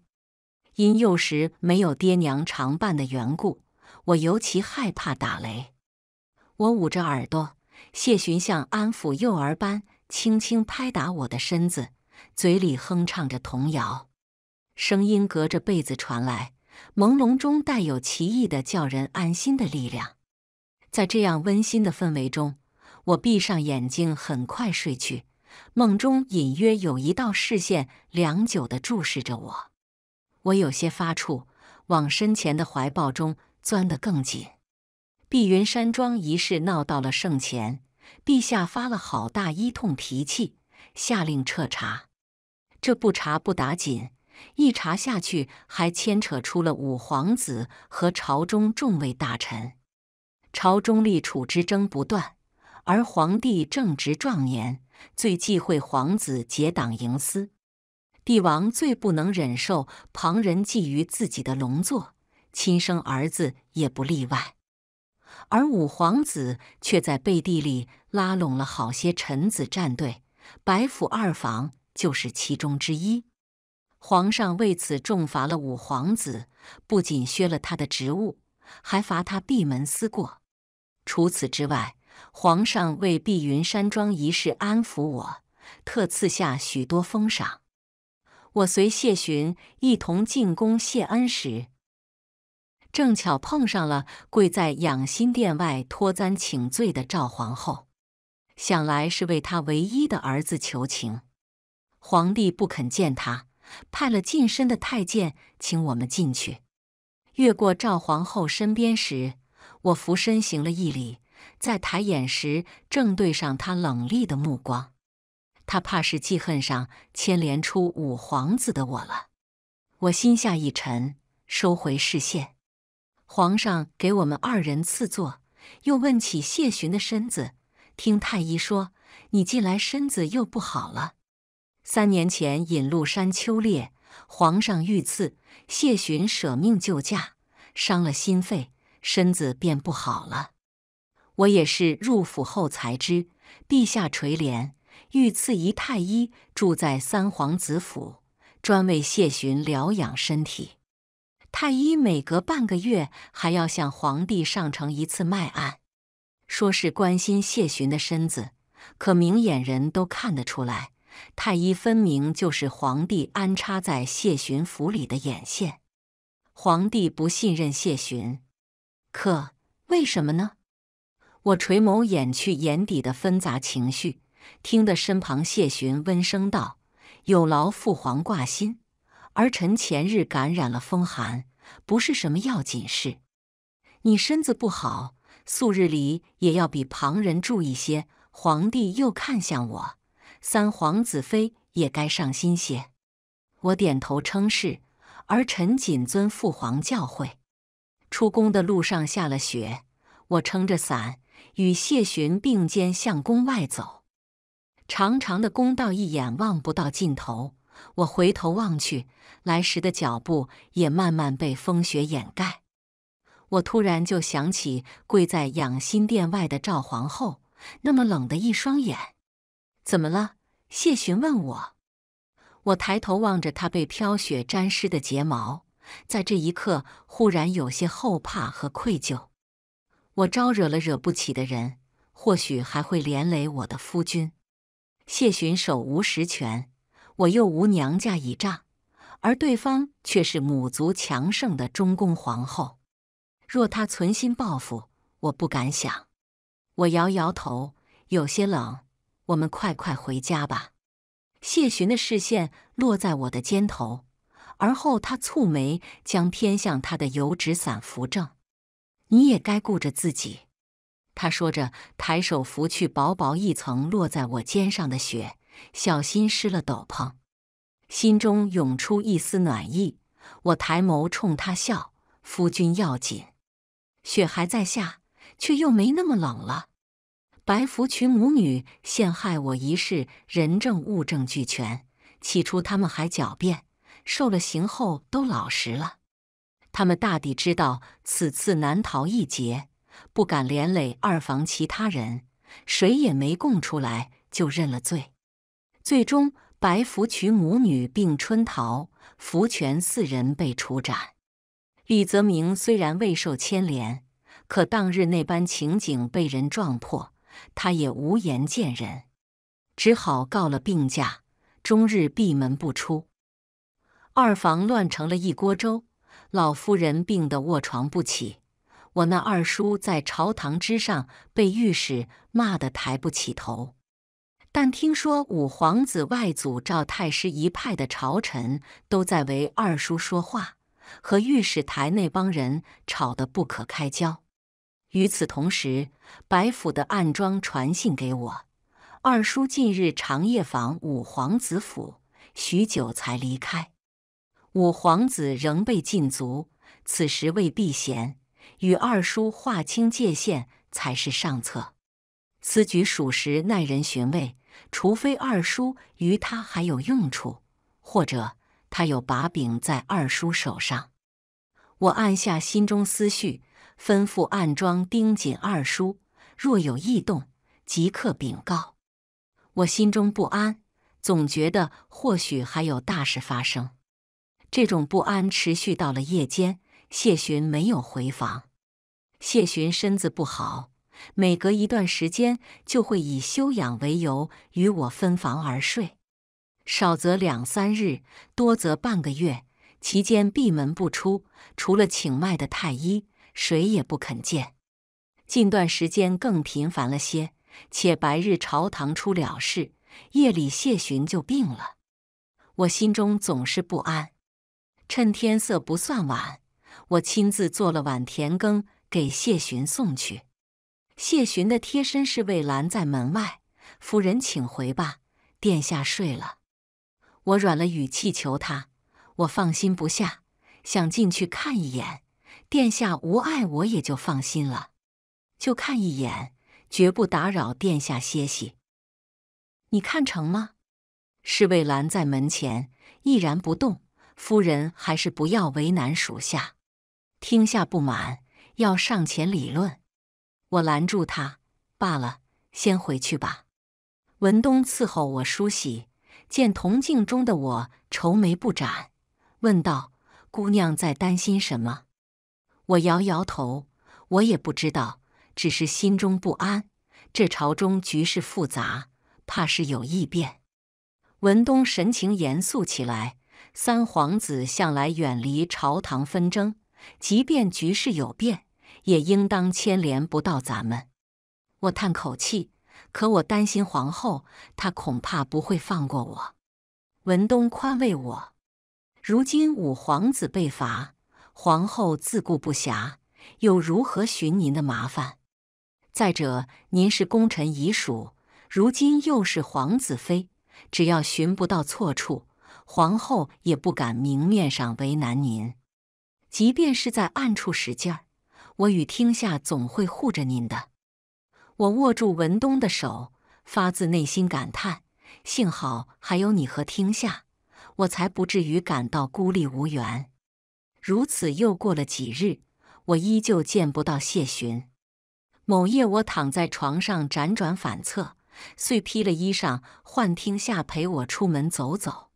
因幼时没有爹娘常伴的缘故，我尤其害怕打雷。我捂着耳朵，谢寻像安抚幼儿般轻轻拍打我的身子，嘴里哼唱着童谣，声音隔着被子传来。朦胧中带有奇异的、叫人安心的力量，在这样温馨的氛围中，我闭上眼睛，很快睡去。梦中隐约有一道视线，良久地注视着我。我有些发怵，往身前的怀抱中钻得更紧。碧云山庄一事闹到了圣前，陛下发了好大一通脾气，下令彻查。这不查不打紧。一查下去，还牵扯出了五皇子和朝中众位大臣。朝中立储之争不断，而皇帝正值壮年，最忌讳皇子结党营私。帝王最不能忍受旁人觊觎自己的龙座，亲生儿子也不例外。而五皇子却在背地里拉拢了好些臣子站队，白府二房就是其中之一。皇上为此重罚了五皇子，不仅削了他的职务，还罚他闭门思过。除此之外，皇上为碧云山庄一事安抚我，特赐下许多封赏。我随谢寻一同进宫谢恩时，正巧碰上了跪在养心殿外脱簪请罪的赵皇后，想来是为他唯一的儿子求情，皇帝不肯见他。派了近身的太监，请我们进去。越过赵皇后身边时，我俯身行了一礼，在抬眼时正对上她冷厉的目光。她怕是记恨上牵连出五皇子的我了。我心下一沉，收回视线。皇上给我们二人赐座，又问起谢寻的身子。听太医说，你近来身子又不好了。三年前，引路山秋猎，皇上遇刺，谢寻舍命救驾，伤了心肺，身子便不好了。我也是入府后才知，陛下垂怜，御赐一太医住在三皇子府，专为谢寻疗养身体。太医每隔半个月还要向皇帝上呈一次脉案，说是关心谢寻的身子，可明眼人都看得出来。太医分明就是皇帝安插在谢巡府里的眼线。皇帝不信任谢巡，可为什么呢？我垂眸掩去眼底的纷杂情绪，听得身旁谢巡温声道：“有劳父皇挂心，儿臣前日感染了风寒，不是什么要紧事。你身子不好，素日里也要比旁人注意些。”皇帝又看向我。三皇子妃也该上心些，我点头称是。儿臣谨遵父皇教诲。出宫的路上下了雪，我撑着伞，与谢寻并肩向宫外走。长长的宫道一眼望不到尽头，我回头望去，来时的脚步也慢慢被风雪掩盖。我突然就想起跪在养心殿外的赵皇后，那么冷的一双眼。怎么了？谢寻问我。我抬头望着他被飘雪沾湿的睫毛，在这一刻忽然有些后怕和愧疚。我招惹了惹不起的人，或许还会连累我的夫君。谢寻手无实权，我又无娘家倚仗，而对方却是母族强盛的中宫皇后。若他存心报复，我不敢想。我摇摇头，有些冷。我们快快回家吧。谢寻的视线落在我的肩头，而后他蹙眉，将偏向他的油纸伞扶正。你也该顾着自己。他说着，抬手拂去薄薄一层落在我肩上的雪，小心湿了斗篷。心中涌出一丝暖意，我抬眸冲他笑：“夫君要紧，雪还在下，却又没那么冷了。”白福渠母女陷害我一事，人证物证俱全。起初他们还狡辩，受了刑后都老实了。他们大抵知道此次难逃一劫，不敢连累二房其他人，谁也没供出来就认了罪。最终，白福渠母女并春桃、福全四人被处斩。李泽明虽然未受牵连，可当日那般情景被人撞破。他也无颜见人，只好告了病假，终日闭门不出。二房乱成了一锅粥，老夫人病得卧床不起。我那二叔在朝堂之上被御史骂得抬不起头，但听说五皇子外祖赵太师一派的朝臣都在为二叔说话，和御史台那帮人吵得不可开交。与此同时，白府的暗桩传信给我：二叔近日常夜访五皇子府，许久才离开。五皇子仍被禁足，此时为避嫌，与二叔划清界限才是上策。此举属实耐人寻味，除非二叔于他还有用处，或者他有把柄在二叔手上。我按下心中思绪。吩咐暗桩盯紧二叔，若有异动，即刻禀告。我心中不安，总觉得或许还有大事发生。这种不安持续到了夜间，谢寻没有回房。谢寻身子不好，每隔一段时间就会以休养为由与我分房而睡，少则两三日，多则半个月，期间闭门不出，除了请脉的太医。谁也不肯见，近段时间更频繁了些。且白日朝堂出了事，夜里谢寻就病了，我心中总是不安。趁天色不算晚，我亲自做了碗甜羹给谢寻送去。谢寻的贴身侍卫拦在门外：“夫人，请回吧，殿下睡了。”我软了语气求他：“我放心不下，想进去看一眼。”殿下无碍，我也就放心了。就看一眼，绝不打扰殿下歇息。你看成吗？侍卫拦在门前，毅然不动。夫人还是不要为难属下。听下不满，要上前理论。我拦住他，罢了，先回去吧。文东伺候我梳洗，见铜镜中的我愁眉不展，问道：“姑娘在担心什么？”我摇摇头，我也不知道，只是心中不安。这朝中局势复杂，怕是有异变。文东神情严肃起来。三皇子向来远离朝堂纷争，即便局势有变，也应当牵连不到咱们。我叹口气，可我担心皇后，她恐怕不会放过我。文东宽慰我：如今五皇子被罚。皇后自顾不暇，又如何寻您的麻烦？再者，您是功臣遗属，如今又是皇子妃，只要寻不到错处，皇后也不敢明面上为难您。即便是在暗处使劲儿，我与天下总会护着您的。我握住文东的手，发自内心感叹：幸好还有你和天下，我才不至于感到孤立无援。如此又过了几日，我依旧见不到谢寻。某夜，我躺在床上辗转反侧，遂披了衣裳幻听下陪我出门走走。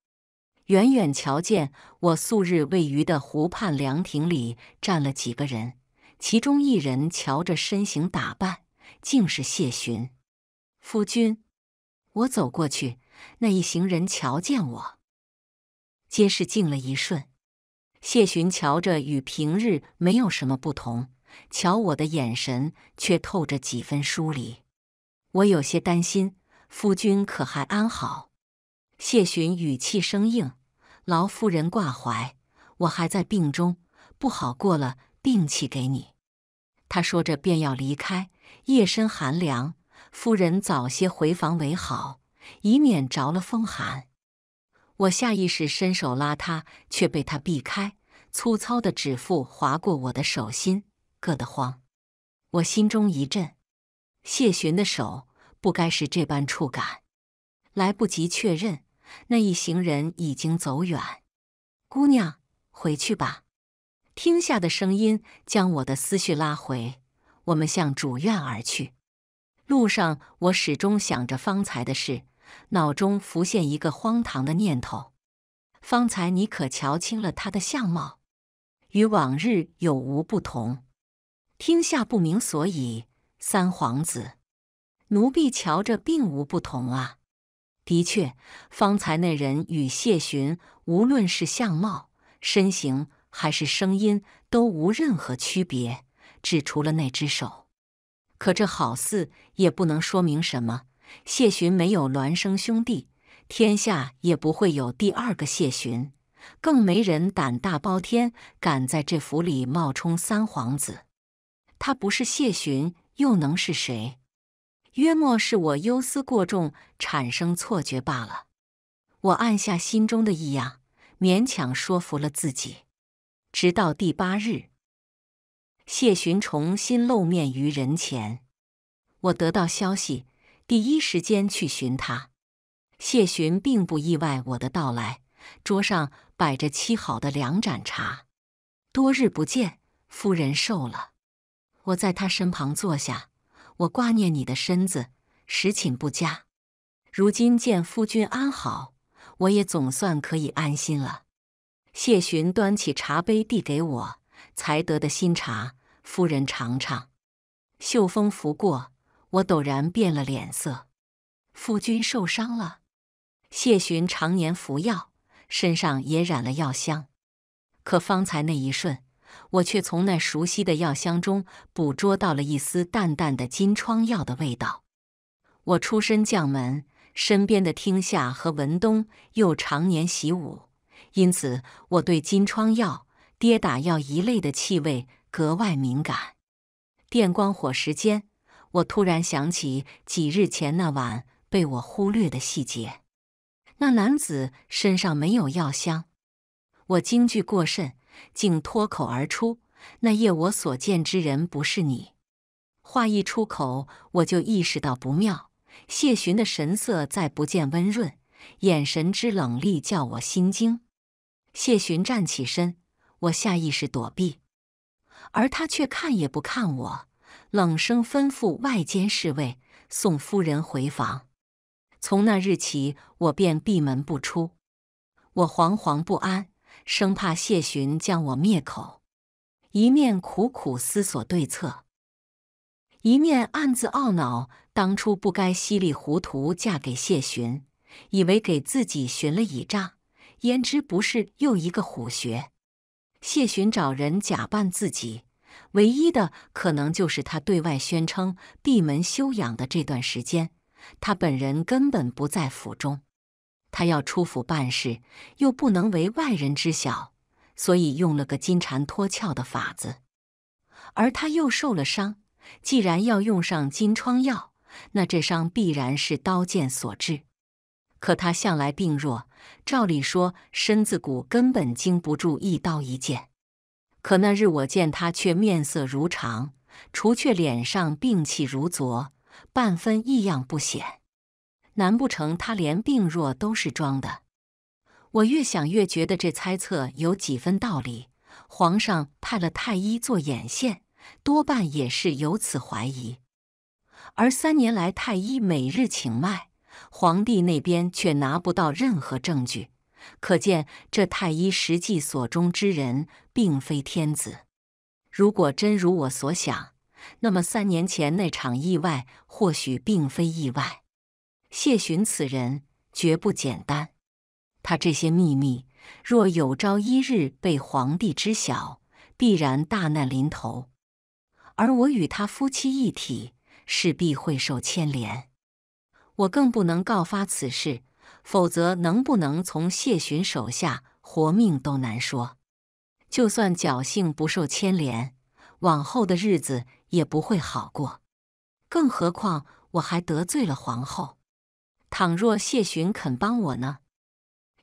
远远瞧见我素日喂鱼的湖畔凉亭里站了几个人，其中一人瞧着身形打扮，竟是谢寻夫君。我走过去，那一行人瞧见我，皆是静了一瞬。谢寻瞧着与平日没有什么不同，瞧我的眼神却透着几分疏离。我有些担心，夫君可还安好？谢寻语气生硬：“劳夫人挂怀，我还在病中，不好过了，病气给你。”他说着便要离开。夜深寒凉，夫人早些回房为好，以免着了风寒。我下意识伸手拉他，却被他避开，粗糙的指腹划过我的手心，硌得慌。我心中一震，谢寻的手不该是这般触感。来不及确认，那一行人已经走远。姑娘，回去吧。听下的声音将我的思绪拉回，我们向主院而去。路上，我始终想着方才的事。脑中浮现一个荒唐的念头：方才你可瞧清了他的相貌，与往日有无不同？听下不明所以，三皇子，奴婢瞧着并无不同啊。的确，方才那人与谢寻无论是相貌、身形，还是声音，都无任何区别，只除了那只手。可这好似也不能说明什么。谢寻没有孪生兄弟，天下也不会有第二个谢寻，更没人胆大包天敢在这府里冒充三皇子。他不是谢寻，又能是谁？约莫是我忧思过重，产生错觉罢了。我按下心中的异样，勉强说服了自己。直到第八日，谢寻重新露面于人前，我得到消息。第一时间去寻他，谢寻并不意外我的到来。桌上摆着沏好的两盏茶，多日不见，夫人瘦了。我在他身旁坐下，我挂念你的身子，食寝不佳。如今见夫君安好，我也总算可以安心了。谢寻端起茶杯递给我，才得的新茶，夫人尝尝。秀风拂过。我陡然变了脸色，夫君受伤了。谢寻常年服药，身上也染了药香。可方才那一瞬，我却从那熟悉的药香中捕捉到了一丝淡淡的金疮药的味道。我出身将门，身边的听夏和文东又常年习武，因此我对金疮药、跌打药一类的气味格外敏感。电光火石间。我突然想起几日前那晚被我忽略的细节，那男子身上没有药香。我惊惧过甚，竟脱口而出：“那夜我所见之人不是你。”话一出口，我就意识到不妙。谢寻的神色再不见温润，眼神之冷厉叫我心惊。谢寻站起身，我下意识躲避，而他却看也不看我。冷声吩咐外间侍卫送夫人回房。从那日起，我便闭门不出。我惶惶不安，生怕谢寻将我灭口，一面苦苦思索对策，一面暗自懊恼，当初不该稀里糊涂嫁给谢寻，以为给自己寻了倚仗，焉知不是又一个虎穴？谢寻找人假扮自己。唯一的可能就是，他对外宣称闭门修养的这段时间，他本人根本不在府中。他要出府办事，又不能为外人知晓，所以用了个金蝉脱壳的法子。而他又受了伤，既然要用上金疮药，那这伤必然是刀剑所致。可他向来病弱，照理说身子骨根本经不住一刀一剑。可那日我见他却面色如常，除却脸上病气如昨，半分异样不显。难不成他连病弱都是装的？我越想越觉得这猜测有几分道理。皇上派了太医做眼线，多半也是由此怀疑。而三年来，太医每日请脉，皇帝那边却拿不到任何证据。可见，这太医实际所中之人，并非天子。如果真如我所想，那么三年前那场意外，或许并非意外。谢寻此人绝不简单，他这些秘密，若有朝一日被皇帝知晓，必然大难临头。而我与他夫妻一体，势必会受牵连。我更不能告发此事。否则，能不能从谢寻手下活命都难说。就算侥幸不受牵连，往后的日子也不会好过。更何况我还得罪了皇后。倘若谢寻肯帮我呢？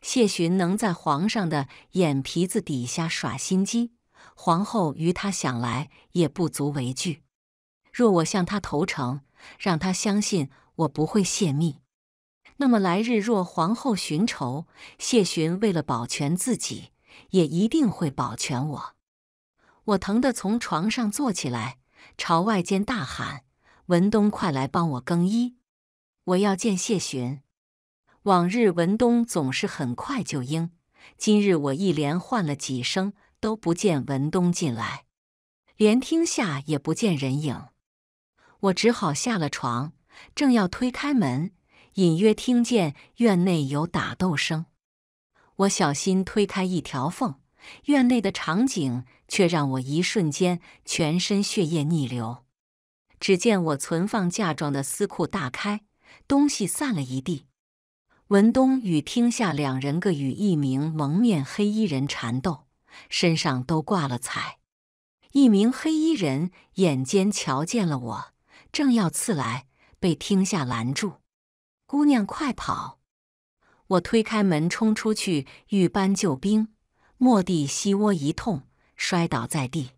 谢寻能在皇上的眼皮子底下耍心机，皇后于他想来也不足为惧。若我向他投诚，让他相信我不会泄密。那么来日若皇后寻仇，谢寻为了保全自己，也一定会保全我。我疼得从床上坐起来，朝外间大喊：“文东，快来帮我更衣，我要见谢寻。”往日文东总是很快就应，今日我一连唤了几声，都不见文东进来，连厅下也不见人影。我只好下了床，正要推开门。隐约听见院内有打斗声，我小心推开一条缝，院内的场景却让我一瞬间全身血液逆流。只见我存放嫁妆的私库大开，东西散了一地。文东与听下两人各与一名蒙面黑衣人缠斗，身上都挂了彩。一名黑衣人眼尖瞧见了我，正要刺来，被听下拦住。姑娘，快跑！我推开门冲出去，欲搬救兵，蓦地膝窝一痛，摔倒在地。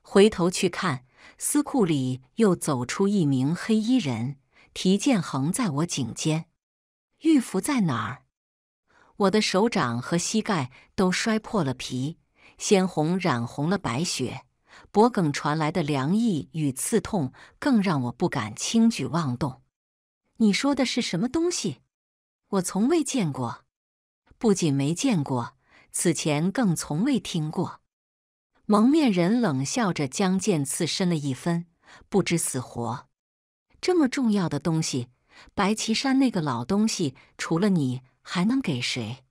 回头去看，私库里又走出一名黑衣人，提剑横在我颈间。玉符在哪儿？我的手掌和膝盖都摔破了皮，鲜红染红了白雪，脖梗传来的凉意与刺痛，更让我不敢轻举妄动。你说的是什么东西？我从未见过，不仅没见过，此前更从未听过。蒙面人冷笑着，将剑刺深了一分，不知死活。这么重要的东西，白旗山那个老东西除了你，还能给谁？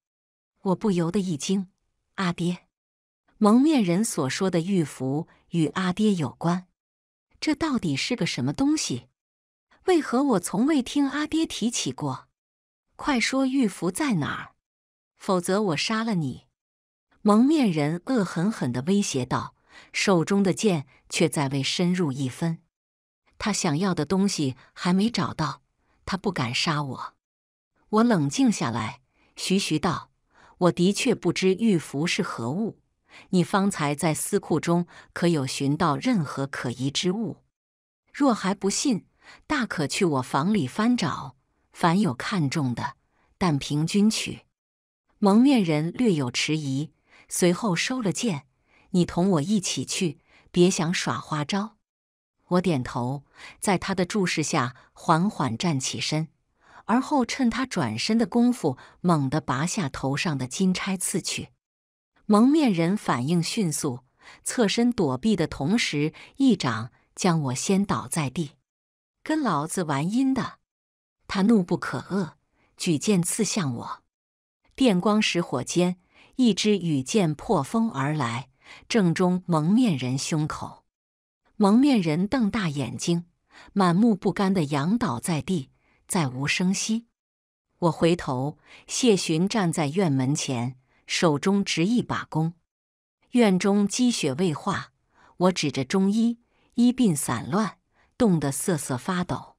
我不由得一惊：“阿爹，蒙面人所说的玉符与阿爹有关，这到底是个什么东西？”为何我从未听阿爹提起过？快说玉符在哪儿！否则我杀了你！”蒙面人恶狠狠地威胁道，手中的剑却再未深入一分。他想要的东西还没找到，他不敢杀我。我冷静下来，徐徐道：“我的确不知玉符是何物。你方才在私库中可有寻到任何可疑之物？若还不信。”大可去我房里翻找，凡有看中的，但凭君取。蒙面人略有迟疑，随后收了剑。你同我一起去，别想耍花招。我点头，在他的注视下缓缓站起身，而后趁他转身的功夫，猛地拔下头上的金钗刺去。蒙面人反应迅速，侧身躲避的同时，一掌将我掀倒在地。跟老子玩阴的！他怒不可遏，举剑刺向我。电光石火间，一支羽箭破风而来，正中蒙面人胸口。蒙面人瞪大眼睛，满目不甘的仰倒在地，再无声息。我回头，谢寻站在院门前，手中执一把弓。院中积雪未化，我指着中医，医鬓散乱。冻得瑟瑟发抖，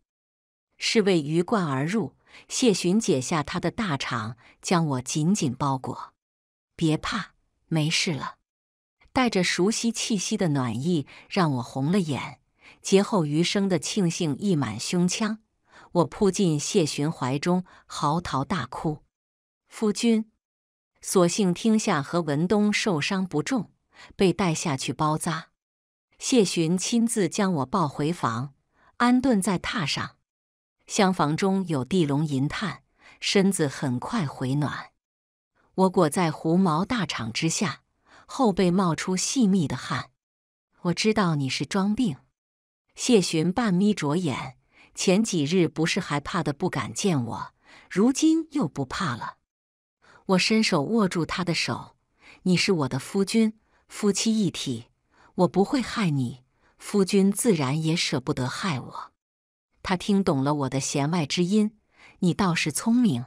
侍卫鱼贯而入。谢寻解下他的大氅，将我紧紧包裹。别怕，没事了。带着熟悉气息的暖意，让我红了眼。劫后余生的庆幸溢满胸腔，我扑进谢寻怀中，嚎啕大哭。夫君，所幸听下和文东受伤不重，被带下去包扎。谢寻亲自将我抱回房，安顿在榻上。厢房中有地龙银炭，身子很快回暖。我裹在狐毛大氅之下，后背冒出细密的汗。我知道你是装病。谢寻半眯着眼，前几日不是还怕的不敢见我，如今又不怕了。我伸手握住他的手，你是我的夫君，夫妻一体。我不会害你，夫君自然也舍不得害我。他听懂了我的弦外之音，你倒是聪明。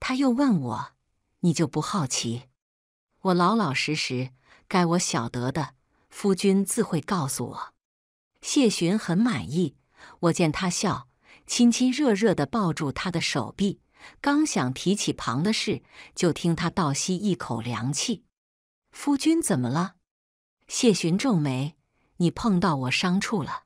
他又问我，你就不好奇？我老老实实，该我晓得的，夫君自会告诉我。谢寻很满意，我见他笑，亲亲热热的抱住他的手臂，刚想提起旁的事，就听他倒吸一口凉气：“夫君怎么了？”谢寻皱眉：“你碰到我伤处了。”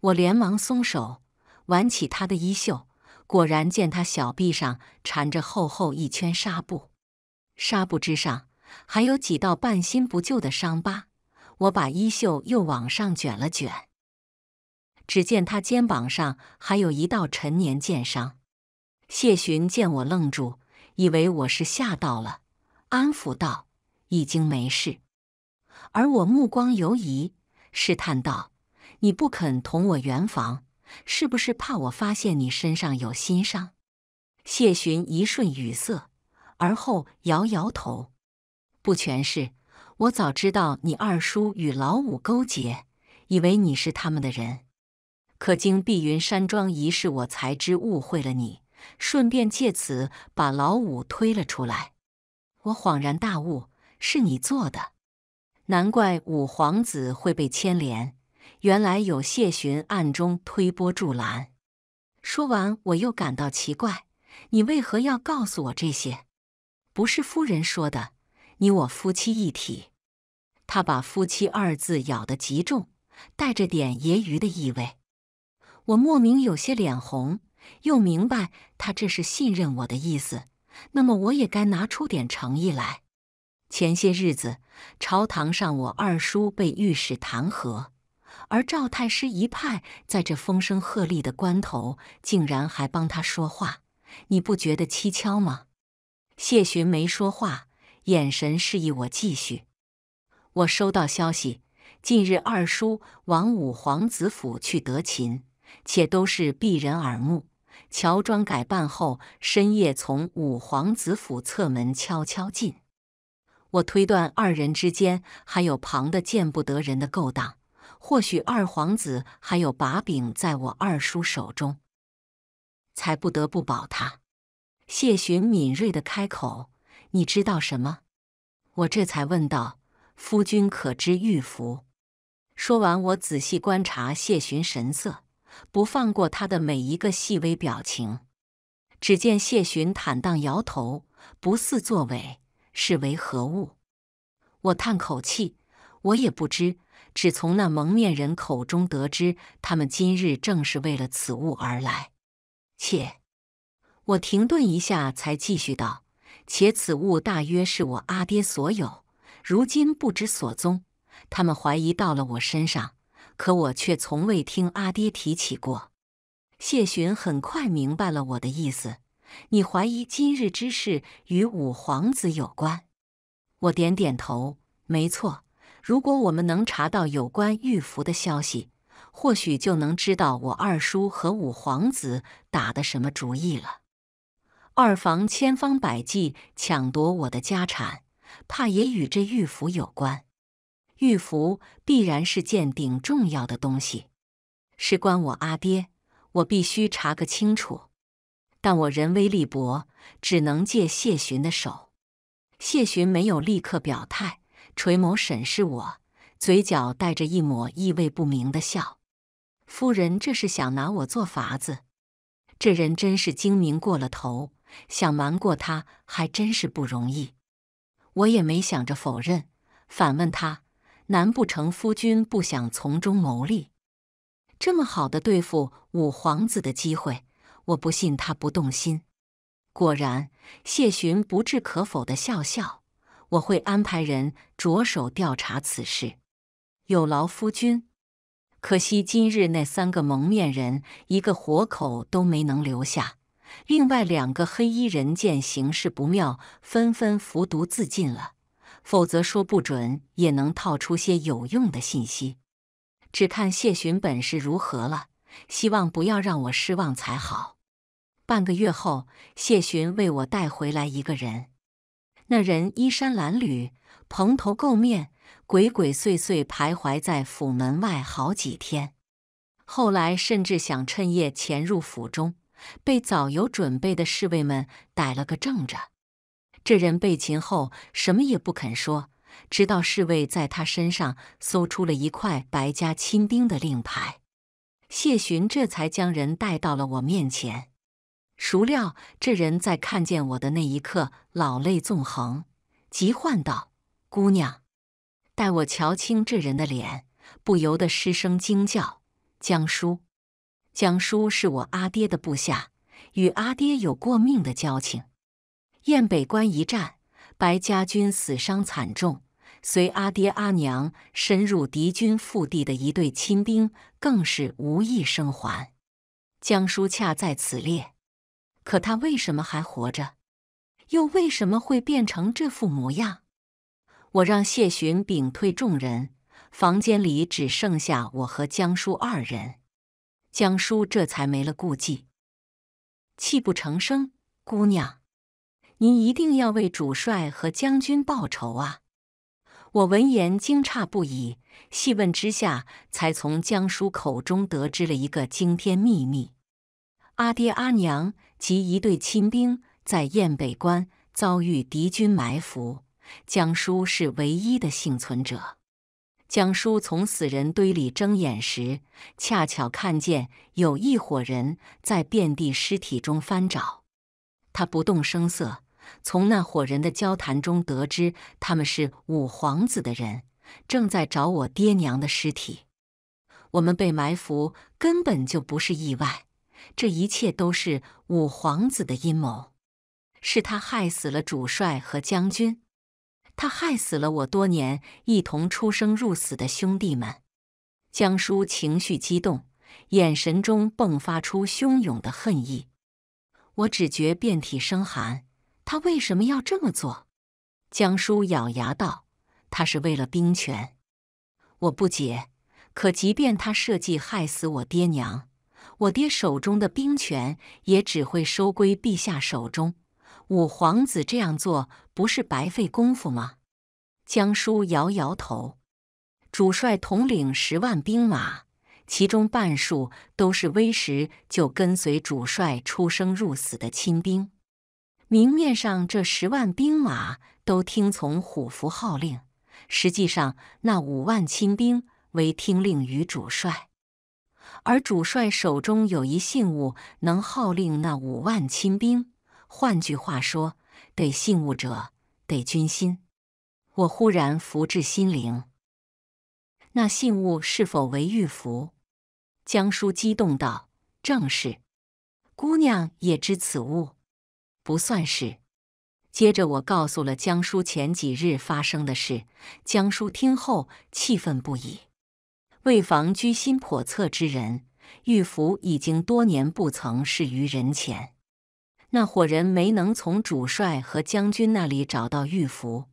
我连忙松手，挽起他的衣袖，果然见他小臂上缠着厚厚一圈纱布，纱布之上还有几道半新不旧的伤疤。我把衣袖又往上卷了卷，只见他肩膀上还有一道陈年剑伤。谢寻见我愣住，以为我是吓到了，安抚道：“已经没事。”而我目光犹疑，试探道：“你不肯同我圆房，是不是怕我发现你身上有心伤？”谢寻一瞬语塞，而后摇摇头：“不全是我早知道你二叔与老五勾结，以为你是他们的人。可经碧云山庄一事，我才知误会了你。顺便借此把老五推了出来。”我恍然大悟：“是你做的。”难怪五皇子会被牵连，原来有谢寻暗中推波助澜。说完，我又感到奇怪，你为何要告诉我这些？不是夫人说的，你我夫妻一体。他把“夫妻”二字咬得极重，带着点揶揄的意味。我莫名有些脸红，又明白他这是信任我的意思。那么，我也该拿出点诚意来。前些日子，朝堂上我二叔被御史弹劾，而赵太师一派在这风声鹤唳的关头，竟然还帮他说话，你不觉得蹊跷吗？谢寻没说话，眼神示意我继续。我收到消息，近日二叔往五皇子府去得勤，且都是避人耳目，乔装改扮后，深夜从五皇子府侧门悄悄进。我推断二人之间还有旁的见不得人的勾当，或许二皇子还有把柄在我二叔手中，才不得不保他。谢寻敏锐的开口：“你知道什么？”我这才问道：“夫君可知玉符？”说完，我仔细观察谢寻神色，不放过他的每一个细微表情。只见谢寻坦荡摇头，不似作伪。是为何物？我叹口气，我也不知，只从那蒙面人口中得知，他们今日正是为了此物而来。且，我停顿一下，才继续道：且此物大约是我阿爹所有，如今不知所踪。他们怀疑到了我身上，可我却从未听阿爹提起过。谢寻很快明白了我的意思。你怀疑今日之事与五皇子有关？我点点头，没错。如果我们能查到有关玉符的消息，或许就能知道我二叔和五皇子打的什么主意了。二房千方百计抢夺我的家产，怕也与这玉符有关。玉符必然是件顶重要的东西，事关我阿爹，我必须查个清楚。但我人微力薄，只能借谢寻的手。谢寻没有立刻表态，垂眸审视我，嘴角带着一抹意味不明的笑。夫人这是想拿我做法子？这人真是精明过了头，想瞒过他还真是不容易。我也没想着否认，反问他：难不成夫君不想从中谋利？这么好的对付五皇子的机会。我不信他不动心，果然，谢寻不置可否的笑笑。我会安排人着手调查此事，有劳夫君。可惜今日那三个蒙面人，一个活口都没能留下。另外两个黑衣人见形势不妙，纷纷服毒自尽了。否则说不准也能套出些有用的信息。只看谢寻本事如何了，希望不要让我失望才好。半个月后，谢寻为我带回来一个人。那人衣衫褴褛、蓬头垢面，鬼鬼祟祟徘徊在府门外好几天。后来甚至想趁夜潜入府中，被早有准备的侍卫们逮了个正着。这人被擒后什么也不肯说，直到侍卫在他身上搜出了一块白家亲兵的令牌，谢寻这才将人带到了我面前。孰料这人在看见我的那一刻，老泪纵横，急唤道：“姑娘！”待我瞧清这人的脸，不由得失声惊叫：“江叔！”江叔是我阿爹的部下，与阿爹有过命的交情。雁北关一战，白家军死伤惨重，随阿爹阿娘深入敌军腹地的一队亲兵，更是无一生还。江叔恰在此列。可他为什么还活着？又为什么会变成这副模样？我让谢寻屏退众人，房间里只剩下我和江叔二人。江叔这才没了顾忌，泣不成声：“姑娘，您一定要为主帅和将军报仇啊！”我闻言惊诧不已，细问之下，才从江叔口中得知了一个惊天秘密：阿爹阿娘。及一队亲兵在雁北关遭遇敌军埋伏，江叔是唯一的幸存者。江叔从死人堆里睁眼时，恰巧看见有一伙人在遍地尸体中翻找。他不动声色，从那伙人的交谈中得知他们是五皇子的人，正在找我爹娘的尸体。我们被埋伏根本就不是意外。这一切都是五皇子的阴谋，是他害死了主帅和将军，他害死了我多年一同出生入死的兄弟们。江叔情绪激动，眼神中迸发出汹涌的恨意。我只觉遍体生寒，他为什么要这么做？江叔咬牙道：“他是为了兵权。”我不解，可即便他设计害死我爹娘。我爹手中的兵权也只会收归陛下手中。五皇子这样做不是白费功夫吗？江叔摇摇头。主帅统领十万兵马，其中半数都是微时就跟随主帅出生入死的亲兵。明面上这十万兵马都听从虎符号令，实际上那五万亲兵为听令于主帅。而主帅手中有一信物，能号令那五万亲兵。换句话说，得信物者得军心。我忽然福至心灵，那信物是否为玉符？江叔激动道：“正是，姑娘也知此物，不算是。”接着我告诉了江叔前几日发生的事，江叔听后气愤不已。为防居心叵测之人，玉符已经多年不曾示于人前。那伙人没能从主帅和将军那里找到玉符，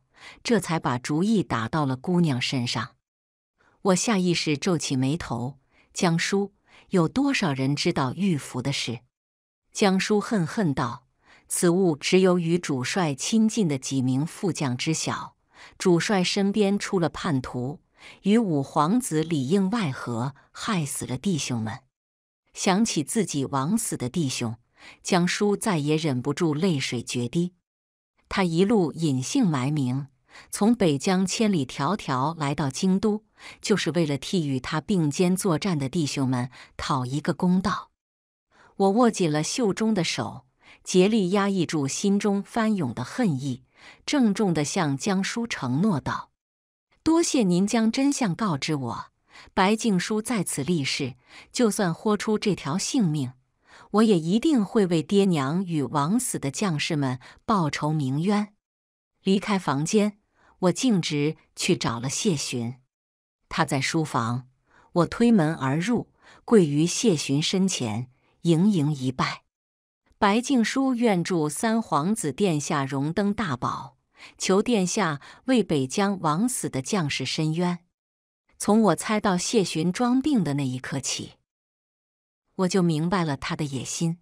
这才把主意打到了姑娘身上。我下意识皱起眉头。江叔，有多少人知道玉符的事？江叔恨恨道：“此物只有与主帅亲近的几名副将知晓。主帅身边出了叛徒。”与五皇子里应外合，害死了弟兄们。想起自己枉死的弟兄，江叔再也忍不住，泪水决堤。他一路隐姓埋名，从北疆千里迢迢来到京都，就是为了替与他并肩作战的弟兄们讨一个公道。我握紧了袖中的手，竭力压抑住心中翻涌的恨意，郑重地向江叔承诺道。多谢您将真相告知我，白静书在此立誓，就算豁出这条性命，我也一定会为爹娘与枉死的将士们报仇鸣冤。离开房间，我径直去找了谢寻，他在书房，我推门而入，跪于谢寻身前，盈盈一拜。白静书愿助三皇子殿下荣登大宝。求殿下为北疆枉死的将士伸冤。从我猜到谢寻装病的那一刻起，我就明白了他的野心。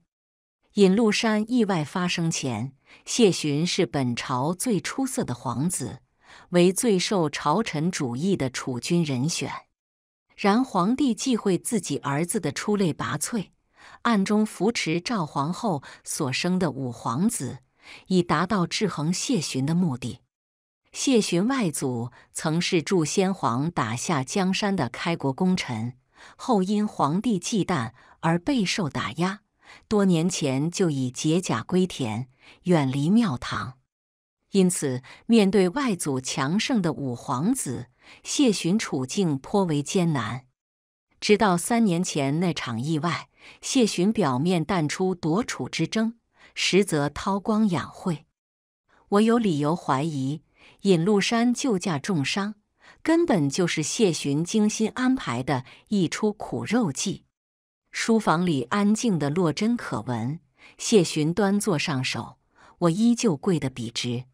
引路山意外发生前，谢寻是本朝最出色的皇子，为最受朝臣主义的储君人选。然皇帝忌讳自己儿子的出类拔萃，暗中扶持赵皇后所生的五皇子。以达到制衡谢寻的目的。谢寻外祖曾是助先皇打下江山的开国功臣，后因皇帝忌惮而备受打压，多年前就已解甲归田，远离庙堂。因此，面对外祖强盛的五皇子，谢寻处境颇为艰难。直到三年前那场意外，谢寻表面淡出夺储之争。实则韬光养晦，我有理由怀疑尹禄山救驾重伤，根本就是谢寻精心安排的一出苦肉计。书房里安静的落针可闻，谢寻端坐上手，我依旧跪得笔直。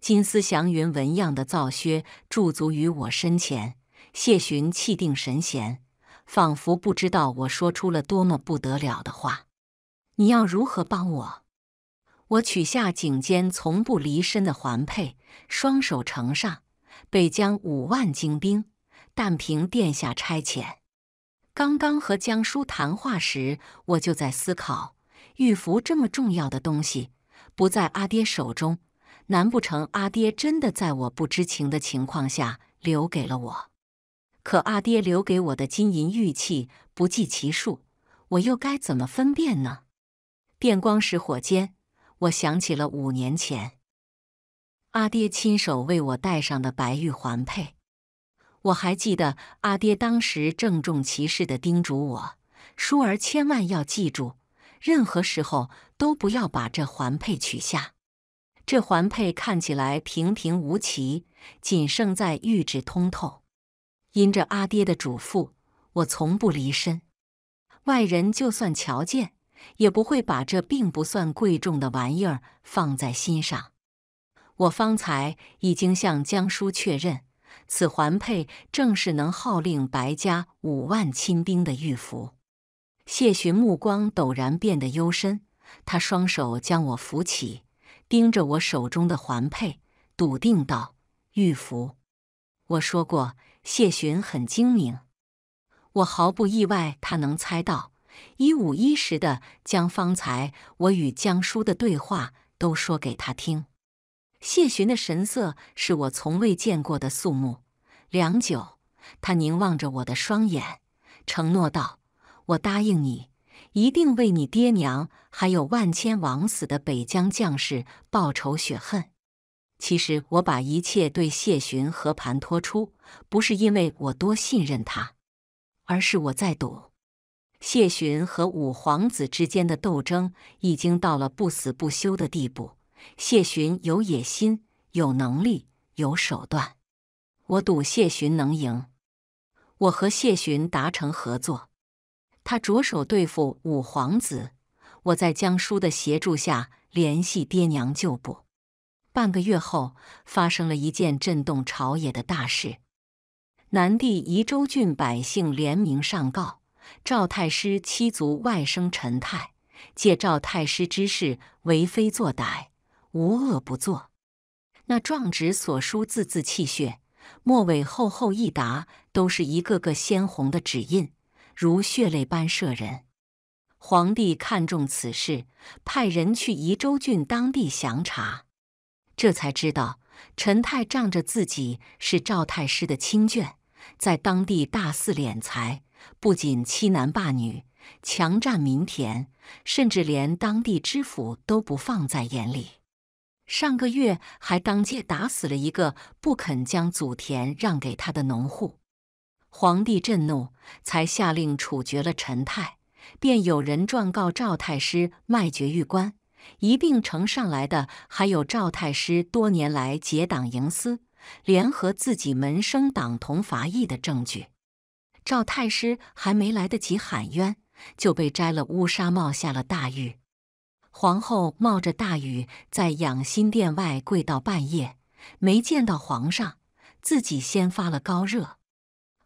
金丝祥云纹样的皂靴驻足于我身前，谢寻气定神闲，仿佛不知道我说出了多么不得了的话。你要如何帮我？我取下颈间从不离身的环佩，双手呈上。备将五万精兵，但凭殿下差遣。刚刚和江叔谈话时，我就在思考：玉符这么重要的东西，不在阿爹手中，难不成阿爹真的在我不知情的情况下留给了我？可阿爹留给我的金银玉器不计其数，我又该怎么分辨呢？电光石火间，我想起了五年前阿爹亲手为我戴上的白玉环佩。我还记得阿爹当时郑重其事的叮嘱我：“舒儿，千万要记住，任何时候都不要把这环佩取下。”这环佩看起来平平无奇，仅胜在玉质通透。因着阿爹的嘱咐，我从不离身。外人就算瞧见。也不会把这并不算贵重的玩意儿放在心上。我方才已经向江叔确认，此环佩正是能号令白家五万亲兵的玉符。谢寻目光陡然变得幽深，他双手将我扶起，盯着我手中的环佩，笃定道：“玉符。”我说过，谢寻很精明，我毫不意外，他能猜到。一五一十的将方才我与江叔的对话都说给他听。谢寻的神色是我从未见过的肃穆。良久，他凝望着我的双眼，承诺道：“我答应你，一定为你爹娘，还有万千枉死的北疆将士报仇雪恨。”其实，我把一切对谢寻和盘托出，不是因为我多信任他，而是我在赌。谢寻和五皇子之间的斗争已经到了不死不休的地步。谢寻有野心，有能力，有手段，我赌谢寻能赢。我和谢寻达成合作，他着手对付五皇子，我在江叔的协助下联系爹娘旧部。半个月后，发生了一件震动朝野的大事：南地宜州郡百姓联名上告。赵太师七族外甥陈泰借赵太师之势为非作歹，无恶不作。那状纸所书字字泣血，末尾厚厚一沓都是一个个鲜红的指印，如血泪般摄人。皇帝看中此事，派人去宜州郡当地详查，这才知道陈泰仗着自己是赵太师的亲眷，在当地大肆敛财。不仅欺男霸女、强占民田，甚至连当地知府都不放在眼里。上个月还当街打死了一个不肯将祖田让给他的农户。皇帝震怒，才下令处决了陈泰。便有人状告赵太师卖爵御官，一并呈上来的还有赵太师多年来结党营私、联合自己门生党同伐异的证据。赵太师还没来得及喊冤，就被摘了乌纱帽，下了大狱。皇后冒着大雨在养心殿外跪到半夜，没见到皇上，自己先发了高热。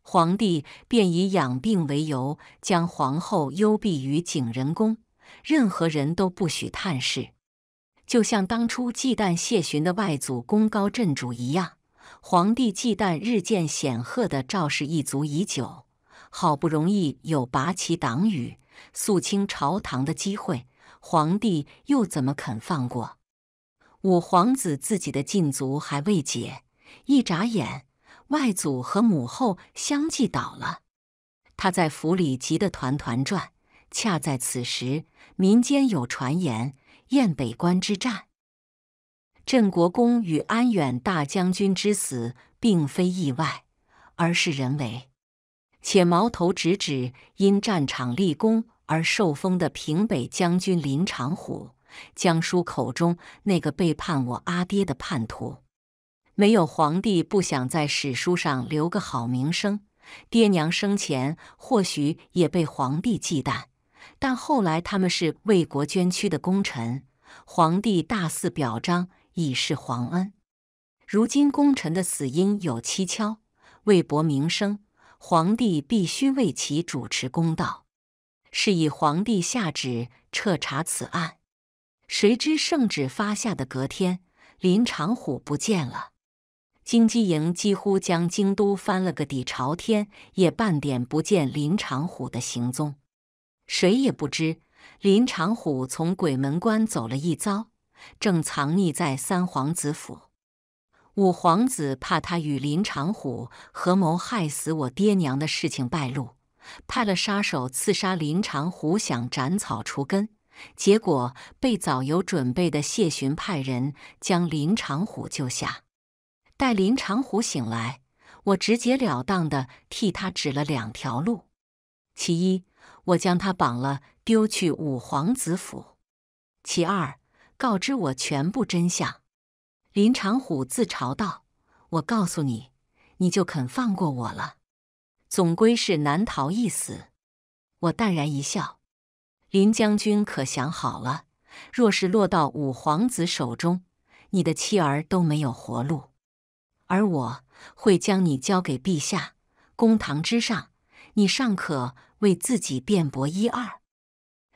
皇帝便以养病为由，将皇后幽闭于景仁宫，任何人都不许探视。就像当初忌惮谢循的外祖功高震主一样，皇帝忌惮日渐显赫的赵氏一族已久。好不容易有拔旗挡雨、肃清朝堂的机会，皇帝又怎么肯放过？五皇子自己的禁足还未解，一眨眼，外祖和母后相继倒了。他在府里急得团团转。恰在此时，民间有传言：雁北关之战，镇国公与安远大将军之死，并非意外，而是人为。且矛头直指因战场立功而受封的平北将军林长虎，江叔口中那个背叛我阿爹的叛徒。没有皇帝不想在史书上留个好名声，爹娘生前或许也被皇帝忌惮，但后来他们是为国捐躯的功臣，皇帝大肆表彰以示皇恩。如今功臣的死因有蹊跷，为博名声。皇帝必须为其主持公道，是以皇帝下旨彻查此案。谁知圣旨发下的隔天，林长虎不见了。金鸡营几乎将京都翻了个底朝天，也半点不见林长虎的行踪。谁也不知林长虎从鬼门关走了一遭，正藏匿在三皇子府。五皇子怕他与林长虎合谋害死我爹娘的事情败露，派了杀手刺杀林长虎，想斩草除根，结果被早有准备的谢寻派人将林长虎救下。待林长虎醒来，我直截了当地替他指了两条路：其一，我将他绑了丢去五皇子府；其二，告知我全部真相。林长虎自嘲道：“我告诉你，你就肯放过我了？总归是难逃一死。”我淡然一笑：“林将军可想好了？若是落到五皇子手中，你的妻儿都没有活路。而我会将你交给陛下，公堂之上，你尚可为自己辩驳一二。”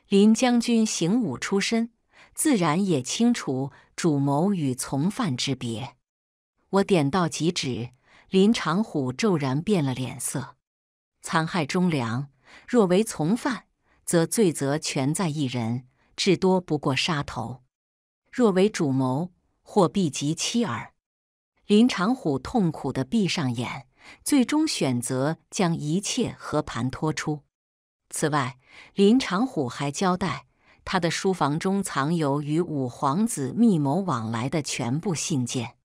林将军行武出身。自然也清楚主谋与从犯之别。我点到即止，林长虎骤然变了脸色。残害忠良，若为从犯，则罪责全在一人，至多不过杀头；若为主谋，或必及妻儿。林长虎痛苦的闭上眼，最终选择将一切和盘托出。此外，林长虎还交代。他的书房中藏有与五皇子密谋往来的全部信件。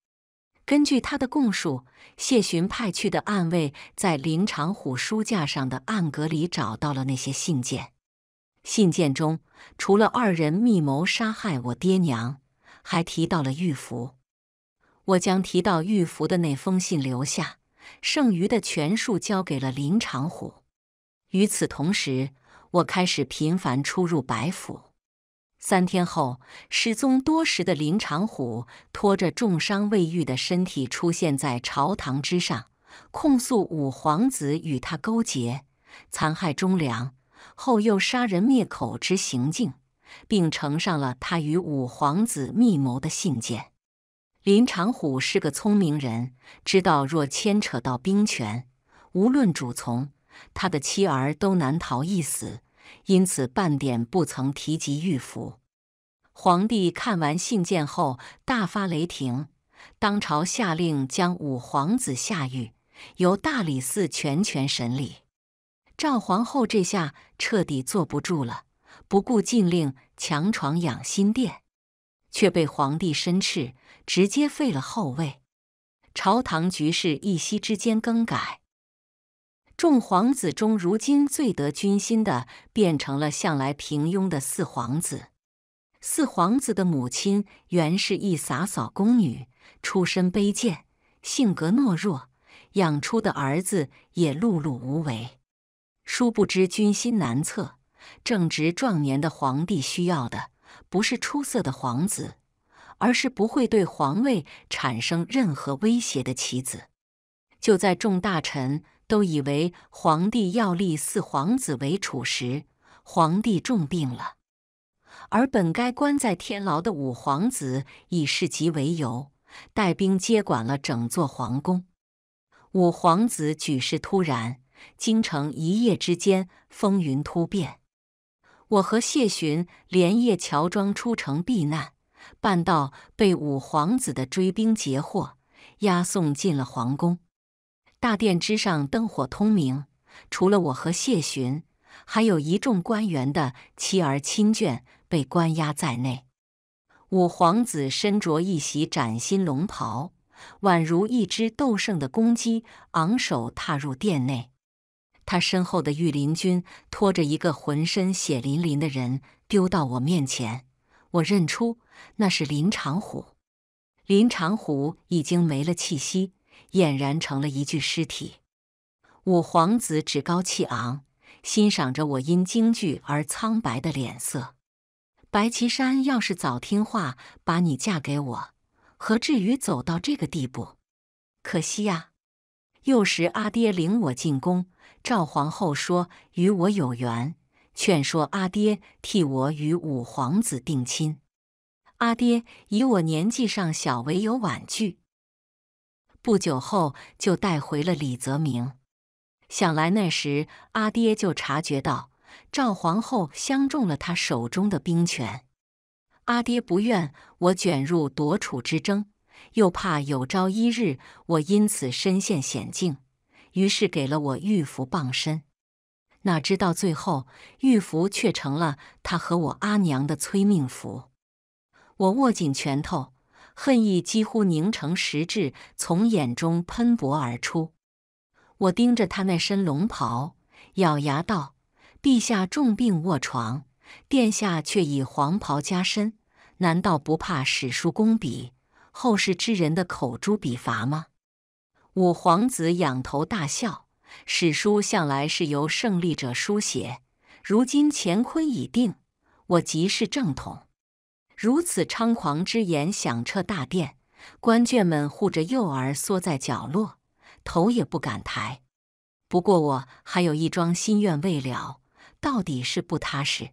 根据他的供述，谢循派去的暗卫在林长虎书架上的暗格里找到了那些信件。信件中除了二人密谋杀害我爹娘，还提到了玉符。我将提到玉符的那封信留下，剩余的全数交给了林长虎。与此同时，我开始频繁出入白府。三天后，失踪多时的林长虎拖着重伤未愈的身体出现在朝堂之上，控诉五皇子与他勾结、残害忠良，后又杀人灭口之行径，并呈上了他与五皇子密谋的信件。林长虎是个聪明人，知道若牵扯到兵权，无论主从，他的妻儿都难逃一死。因此，半点不曾提及玉符。皇帝看完信件后，大发雷霆，当朝下令将五皇子下狱，由大理寺全权审理。赵皇后这下彻底坐不住了，不顾禁令强闯养心殿，却被皇帝申斥，直接废了后位。朝堂局势一夕之间更改。众皇子中，如今最得军心的变成了向来平庸的四皇子。四皇子的母亲原是一洒扫宫女，出身卑贱，性格懦弱，养出的儿子也碌碌无为。殊不知军心难测，正值壮年的皇帝需要的不是出色的皇子，而是不会对皇位产生任何威胁的棋子。就在众大臣。都以为皇帝要立四皇子为储时，皇帝重病了，而本该关在天牢的五皇子以事急为由，带兵接管了整座皇宫。五皇子举事突然，京城一夜之间风云突变。我和谢寻连夜乔装出城避难，半道被五皇子的追兵截获，押送进了皇宫。大殿之上灯火通明，除了我和谢寻，还有一众官员的妻儿亲眷被关押在内。五皇子身着一袭崭新龙袍，宛如一只斗圣的公鸡，昂首踏入殿内。他身后的御林军拖着一个浑身血淋淋的人丢到我面前，我认出那是林长虎。林长虎已经没了气息。俨然成了一具尸体。五皇子趾高气昂，欣赏着我因惊惧而苍白的脸色。白岐山要是早听话，把你嫁给我，何至于走到这个地步？可惜呀！幼时阿爹领我进宫，赵皇后说与我有缘，劝说阿爹替我与五皇子定亲。阿爹以我年纪尚小为由婉拒。不久后就带回了李泽明，想来那时阿爹就察觉到赵皇后相中了他手中的兵权。阿爹不愿我卷入夺储之争，又怕有朝一日我因此身陷险境，于是给了我玉符傍身。哪知道最后玉符却成了他和我阿娘的催命符。我握紧拳头。恨意几乎凝成实质，从眼中喷薄而出。我盯着他那身龙袍，咬牙道：“陛下重病卧床，殿下却以黄袍加身，难道不怕史书公笔、后世之人的口诛笔伐吗？”五皇子仰头大笑：“史书向来是由胜利者书写，如今乾坤已定，我即是正统。”如此猖狂之言响彻大殿，官眷们护着幼儿缩在角落，头也不敢抬。不过我还有一桩心愿未了，到底是不踏实。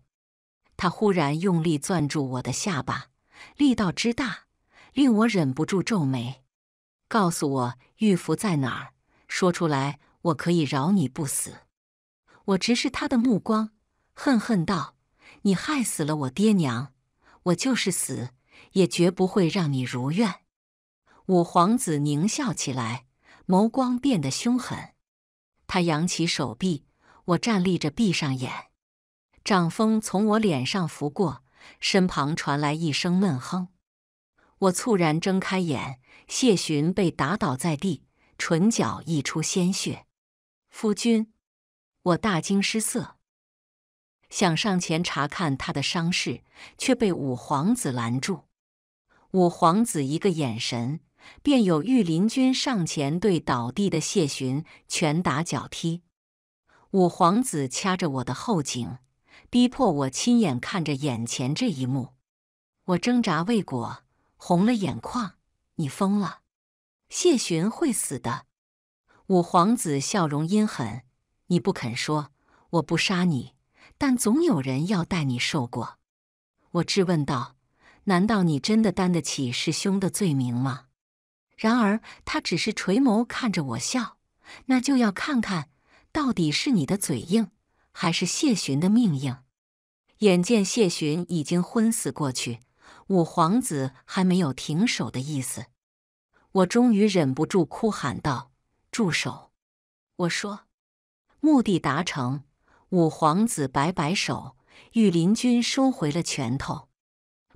他忽然用力攥住我的下巴，力道之大，令我忍不住皱眉。告诉我玉符在哪儿，说出来我可以饶你不死。我直视他的目光，恨恨道：“你害死了我爹娘。”我就是死，也绝不会让你如愿。五皇子狞笑起来，眸光变得凶狠。他扬起手臂，我站立着，闭上眼。掌风从我脸上拂过，身旁传来一声闷哼。我猝然睁开眼，谢寻被打倒在地，唇角溢出鲜血。夫君，我大惊失色。想上前查看他的伤势，却被五皇子拦住。五皇子一个眼神，便有御林军上前对倒地的谢寻拳打脚踢。五皇子掐着我的后颈，逼迫我亲眼看着眼前这一幕。我挣扎未果，红了眼眶。你疯了！谢寻会死的。五皇子笑容阴狠。你不肯说，我不杀你。但总有人要代你受过，我质问道：“难道你真的担得起师兄的罪名吗？”然而他只是垂眸看着我笑。那就要看看到底是你的嘴硬，还是谢寻的命硬。眼见谢寻已经昏死过去，五皇子还没有停手的意思，我终于忍不住哭喊道：“住手！”我说：“目的达成。”五皇子摆摆手，御林军收回了拳头，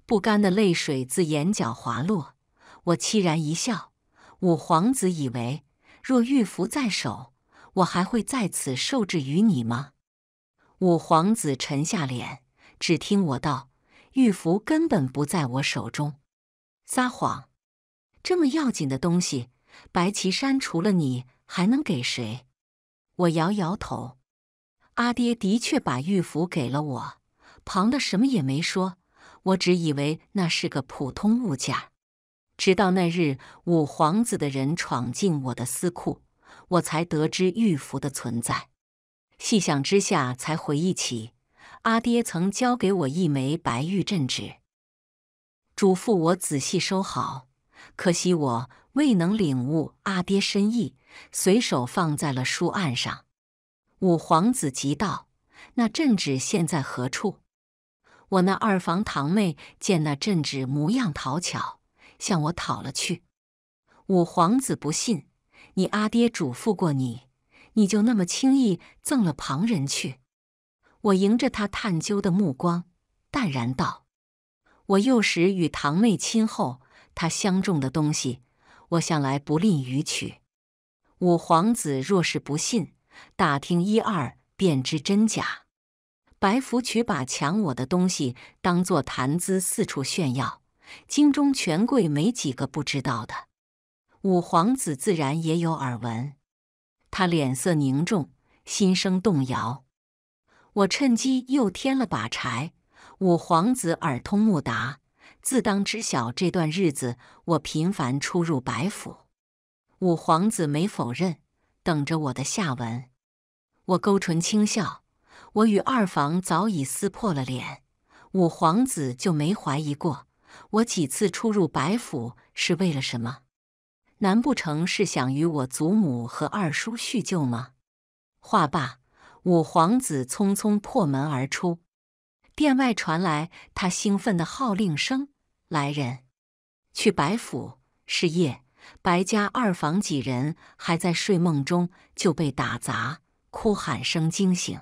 不甘的泪水自眼角滑落。我凄然一笑。五皇子以为，若玉符在手，我还会在此受制于你吗？五皇子沉下脸，只听我道：“玉符根本不在我手中。”撒谎！这么要紧的东西，白旗山除了你，还能给谁？我摇摇头。阿爹的确把玉符给了我，旁的什么也没说。我只以为那是个普通物件，直到那日五皇子的人闯进我的私库，我才得知玉符的存在。细想之下，才回忆起阿爹曾交给我一枚白玉镇纸，嘱咐我仔细收好。可惜我未能领悟阿爹深意，随手放在了书案上。五皇子急道：“那镇纸现在何处？”我那二房堂妹见那镇纸模样讨巧，向我讨了去。五皇子不信，你阿爹嘱咐过你，你就那么轻易赠了旁人去？我迎着他探究的目光，淡然道：“我幼时与堂妹亲厚，她相中的东西，我向来不吝于取。五皇子若是不信。”打听一二，便知真假。白福渠把抢我的东西当做谈资，四处炫耀。京中权贵没几个不知道的，五皇子自然也有耳闻。他脸色凝重，心生动摇。我趁机又添了把柴。五皇子耳通目达，自当知晓这段日子我频繁出入白府。五皇子没否认。等着我的下文。我勾唇轻笑，我与二房早已撕破了脸，五皇子就没怀疑过我几次出入白府是为了什么？难不成是想与我祖母和二叔叙旧吗？话罢，五皇子匆匆破门而出，殿外传来他兴奋的号令声：“来人，去白府，是夜。”白家二房几人还在睡梦中，就被打砸、哭喊声惊醒。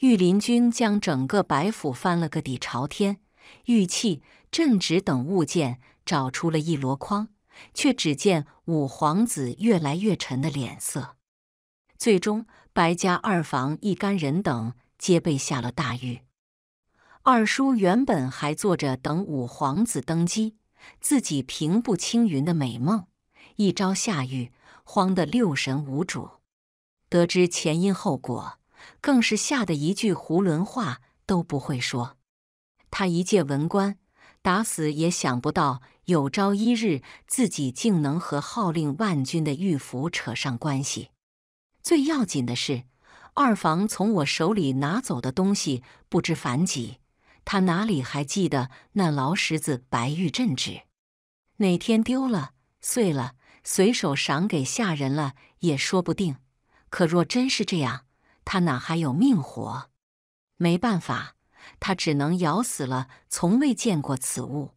御林军将整个白府翻了个底朝天，玉器、镇纸等物件找出了一箩筐，却只见五皇子越来越沉的脸色。最终，白家二房一干人等皆被下了大狱。二叔原本还坐着等五皇子登基，自己平步青云的美梦。一朝下狱，慌得六神无主。得知前因后果，更是吓得一句囫囵话都不会说。他一介文官，打死也想不到有朝一日自己竟能和号令万军的玉符扯上关系。最要紧的是，二房从我手里拿走的东西不知凡几，他哪里还记得那劳什子白玉镇纸？哪天丢了、碎了？随手赏给下人了也说不定，可若真是这样，他哪还有命活？没办法，他只能咬死了。从未见过此物，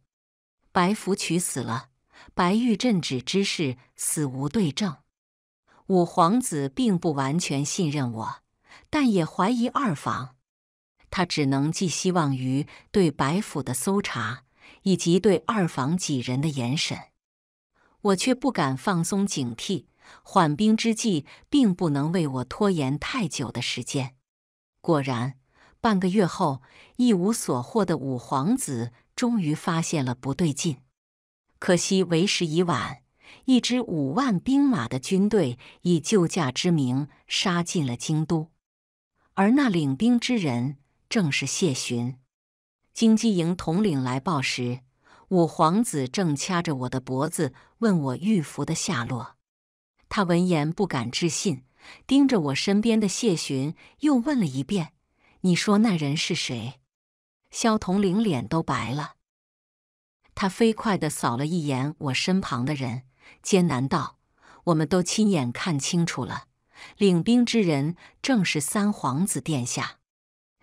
白福娶死了，白玉镇纸之事死无对证。五皇子并不完全信任我，但也怀疑二房。他只能寄希望于对白府的搜查，以及对二房几人的严审。我却不敢放松警惕，缓兵之计并不能为我拖延太久的时间。果然，半个月后，一无所获的五皇子终于发现了不对劲，可惜为时已晚。一支五万兵马的军队以救驾之名杀进了京都，而那领兵之人正是谢寻。京畿营统领来报时。五皇子正掐着我的脖子问我玉符的下落，他闻言不敢置信，盯着我身边的谢寻又问了一遍：“你说那人是谁？”萧统领脸都白了，他飞快地扫了一眼我身旁的人，艰难道：“我们都亲眼看清楚了，领兵之人正是三皇子殿下，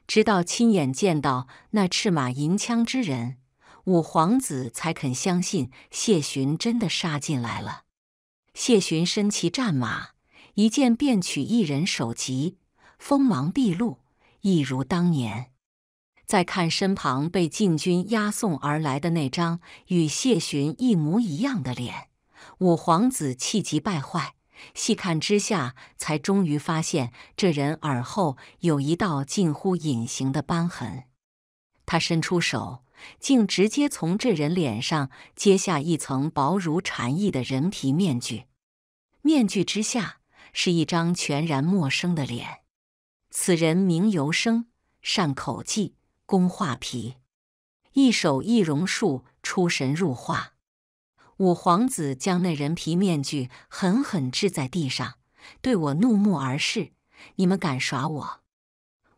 直到亲眼见到那赤马银枪之人。”五皇子才肯相信谢寻真的杀进来了。谢寻身骑战马，一剑便取一人首级，锋芒毕露，一如当年。再看身旁被禁军押送而来的那张与谢寻一模一样的脸，五皇子气急败坏。细看之下，才终于发现这人耳后有一道近乎隐形的斑痕。他伸出手。竟直接从这人脸上揭下一层薄如蝉翼的人皮面具，面具之下是一张全然陌生的脸。此人名尤生，善口技，工画皮，一手易容术出神入化。五皇子将那人皮面具狠狠掷在地上，对我怒目而视：“你们敢耍我？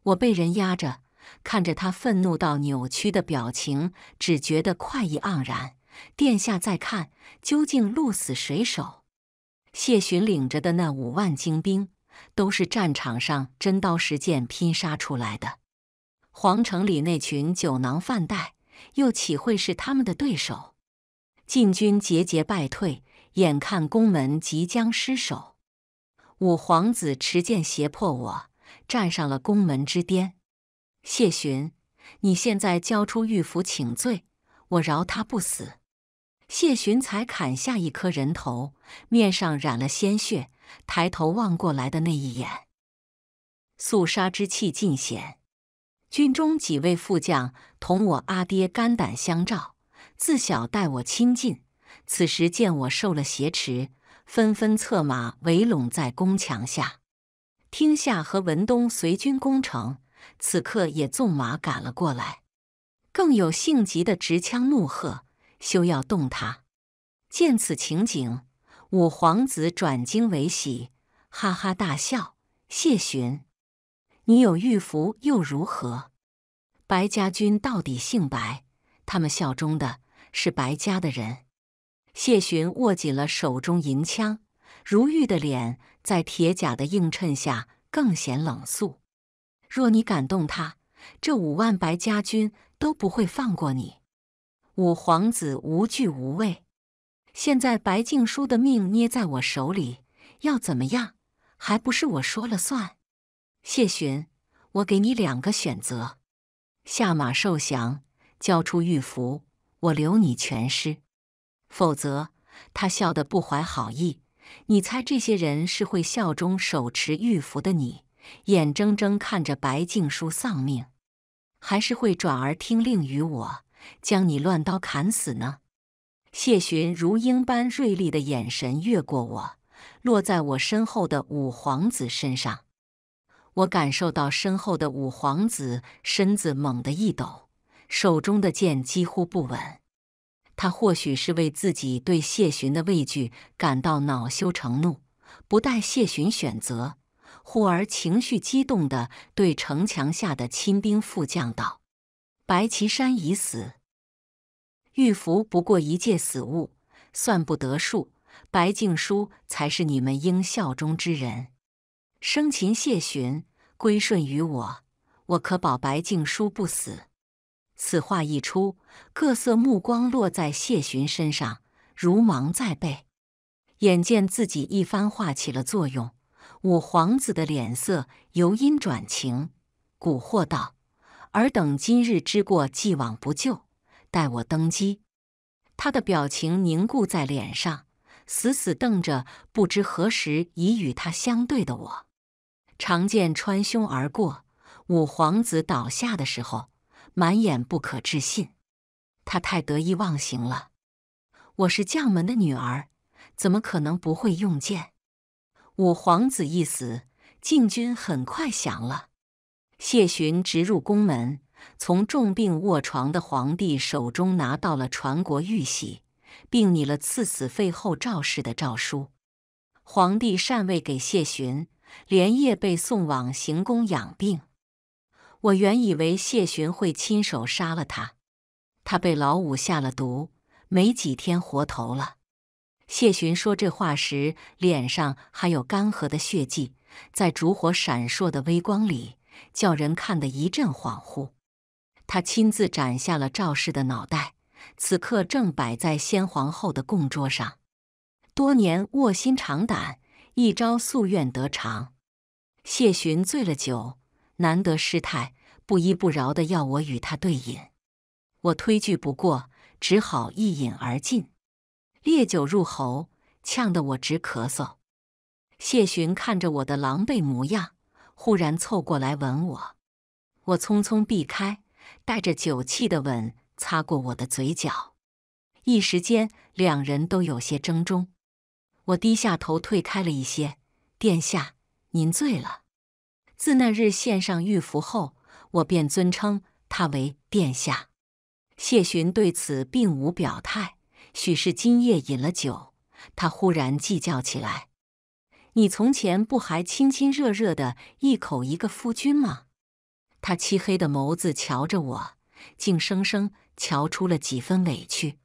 我被人压着！”看着他愤怒到扭曲的表情，只觉得快意盎然。殿下再看，究竟鹿死谁手？谢寻领着的那五万精兵，都是战场上真刀实剑拼杀出来的。皇城里那群酒囊饭袋，又岂会是他们的对手？禁军节节败退，眼看宫门即将失守。五皇子持剑胁迫我，站上了宫门之巅。谢寻，你现在交出玉符请罪，我饶他不死。谢寻才砍下一颗人头，面上染了鲜血，抬头望过来的那一眼，肃杀之气尽显。军中几位副将同我阿爹肝胆相照，自小待我亲近，此时见我受了挟持，纷纷策马围拢在宫墙下。听夏和文东随军攻城。此刻也纵马赶了过来，更有性急的直枪怒喝：“休要动他！”见此情景，五皇子转惊为喜，哈哈大笑：“谢寻，你有玉符又如何？白家军到底姓白，他们效忠的是白家的人。”谢寻握紧了手中银枪，如玉的脸在铁甲的映衬下更显冷肃。若你敢动他，这五万白家军都不会放过你。五皇子无惧无畏，现在白静书的命捏在我手里，要怎么样，还不是我说了算？谢寻，我给你两个选择：下马受降，交出玉符，我留你全尸；否则，他笑得不怀好意。你猜，这些人是会效忠手持玉符的你？眼睁睁看着白静书丧命，还是会转而听令于我，将你乱刀砍死呢？谢寻如鹰般锐利的眼神越过我，落在我身后的五皇子身上。我感受到身后的五皇子身子猛地一抖，手中的剑几乎不稳。他或许是为自己对谢寻的畏惧感到恼羞成怒，不待谢寻选择。忽而情绪激动的对城墙下的亲兵副将道：“白旗山已死，玉符不过一介死物，算不得数。白静书才是你们应效忠之人。生擒谢寻，归顺于我，我可保白静书不死。”此话一出，各色目光落在谢寻身上，如芒在背。眼见自己一番话起了作用。五皇子的脸色由阴转晴，蛊惑道：“尔等今日之过，既往不咎。待我登基。”他的表情凝固在脸上，死死瞪着不知何时已与他相对的我。长剑穿胸而过，五皇子倒下的时候，满眼不可置信。他太得意忘形了。我是将门的女儿，怎么可能不会用剑？五皇子一死，禁军很快降了。谢玄直入宫门，从重病卧床的皇帝手中拿到了传国玉玺，并拟了赐死废后赵氏的诏书。皇帝禅位给谢玄，连夜被送往行宫养病。我原以为谢玄会亲手杀了他，他被老五下了毒，没几天活头了。谢寻说这话时，脸上还有干涸的血迹，在烛火闪烁的微光里，叫人看得一阵恍惚。他亲自斩下了赵氏的脑袋，此刻正摆在先皇后的供桌上。多年卧薪尝胆，一朝夙愿得偿。谢寻醉了酒，难得失态，不依不饶的要我与他对饮。我推拒不过，只好一饮而尽。烈酒入喉，呛得我直咳嗽。谢寻看着我的狼狈模样，忽然凑过来吻我。我匆匆避开，带着酒气的吻擦过我的嘴角。一时间，两人都有些怔忡。我低下头退开了一些：“殿下，您醉了。自那日献上玉符后，我便尊称他为殿下。”谢寻对此并无表态。许是今夜饮了酒，他忽然计较起来：“你从前不还亲亲热热的，一口一个夫君吗？”他漆黑的眸子瞧着我，竟生生瞧出了几分委屈。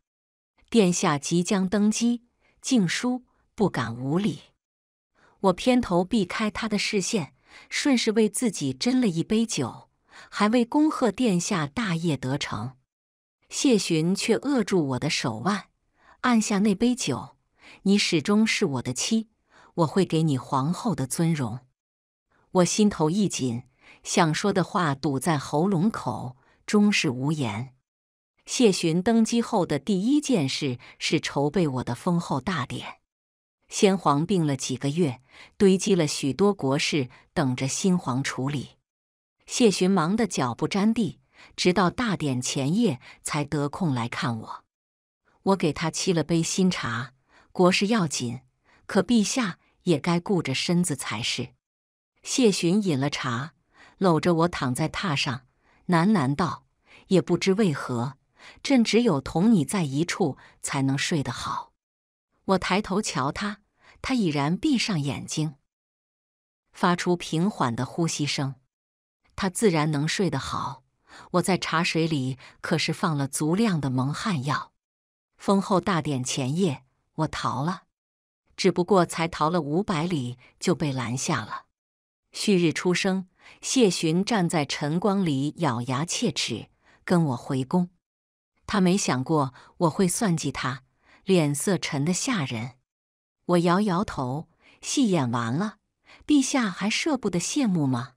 殿下即将登基，静姝不敢无礼。我偏头避开他的视线，顺势为自己斟了一杯酒，还未恭贺殿下大业得成。谢寻却扼住我的手腕。按下那杯酒，你始终是我的妻，我会给你皇后的尊荣。我心头一紧，想说的话堵在喉咙口，终是无言。谢寻登基后的第一件事是筹备我的封后大典。先皇病了几个月，堆积了许多国事等着新皇处理。谢寻忙得脚不沾地，直到大典前夜才得空来看我。我给他沏了杯新茶，国事要紧，可陛下也该顾着身子才是。谢寻饮了茶，搂着我躺在榻上，喃喃道：“也不知为何，朕只有同你在一处才能睡得好。”我抬头瞧他，他已然闭上眼睛，发出平缓的呼吸声。他自然能睡得好，我在茶水里可是放了足量的蒙汗药。封后大典前夜，我逃了，只不过才逃了五百里就被拦下了。旭日初升，谢寻站在晨光里，咬牙切齿：“跟我回宫。”他没想过我会算计他，脸色沉得吓人。我摇摇头：“戏演完了，陛下还舍不得谢幕吗？”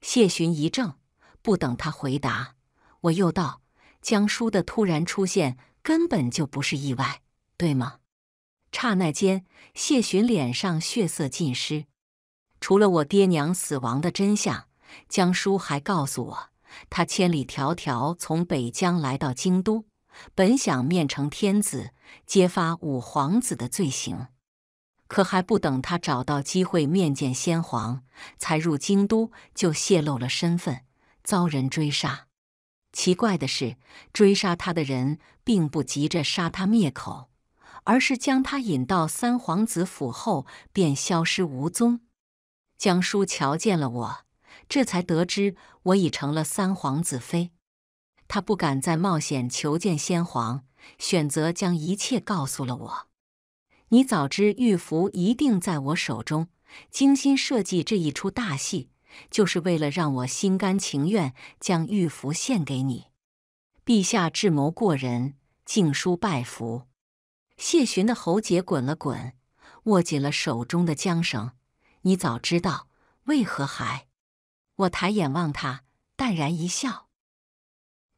谢寻一怔，不等他回答，我又道：“江叔的突然出现。”根本就不是意外，对吗？刹那间，谢寻脸上血色尽失。除了我爹娘死亡的真相，江叔还告诉我，他千里迢迢从北疆来到京都，本想面呈天子，揭发五皇子的罪行，可还不等他找到机会面见先皇，才入京都就泄露了身份，遭人追杀。奇怪的是，追杀他的人并不急着杀他灭口，而是将他引到三皇子府后便消失无踪。江叔瞧见了我，这才得知我已成了三皇子妃。他不敢再冒险求见先皇，选择将一切告诉了我。你早知玉符一定在我手中，精心设计这一出大戏。就是为了让我心甘情愿将玉符献给你，陛下智谋过人，敬书拜服。谢寻的喉结滚了滚，握紧了手中的缰绳。你早知道，为何还？我抬眼望他，淡然一笑。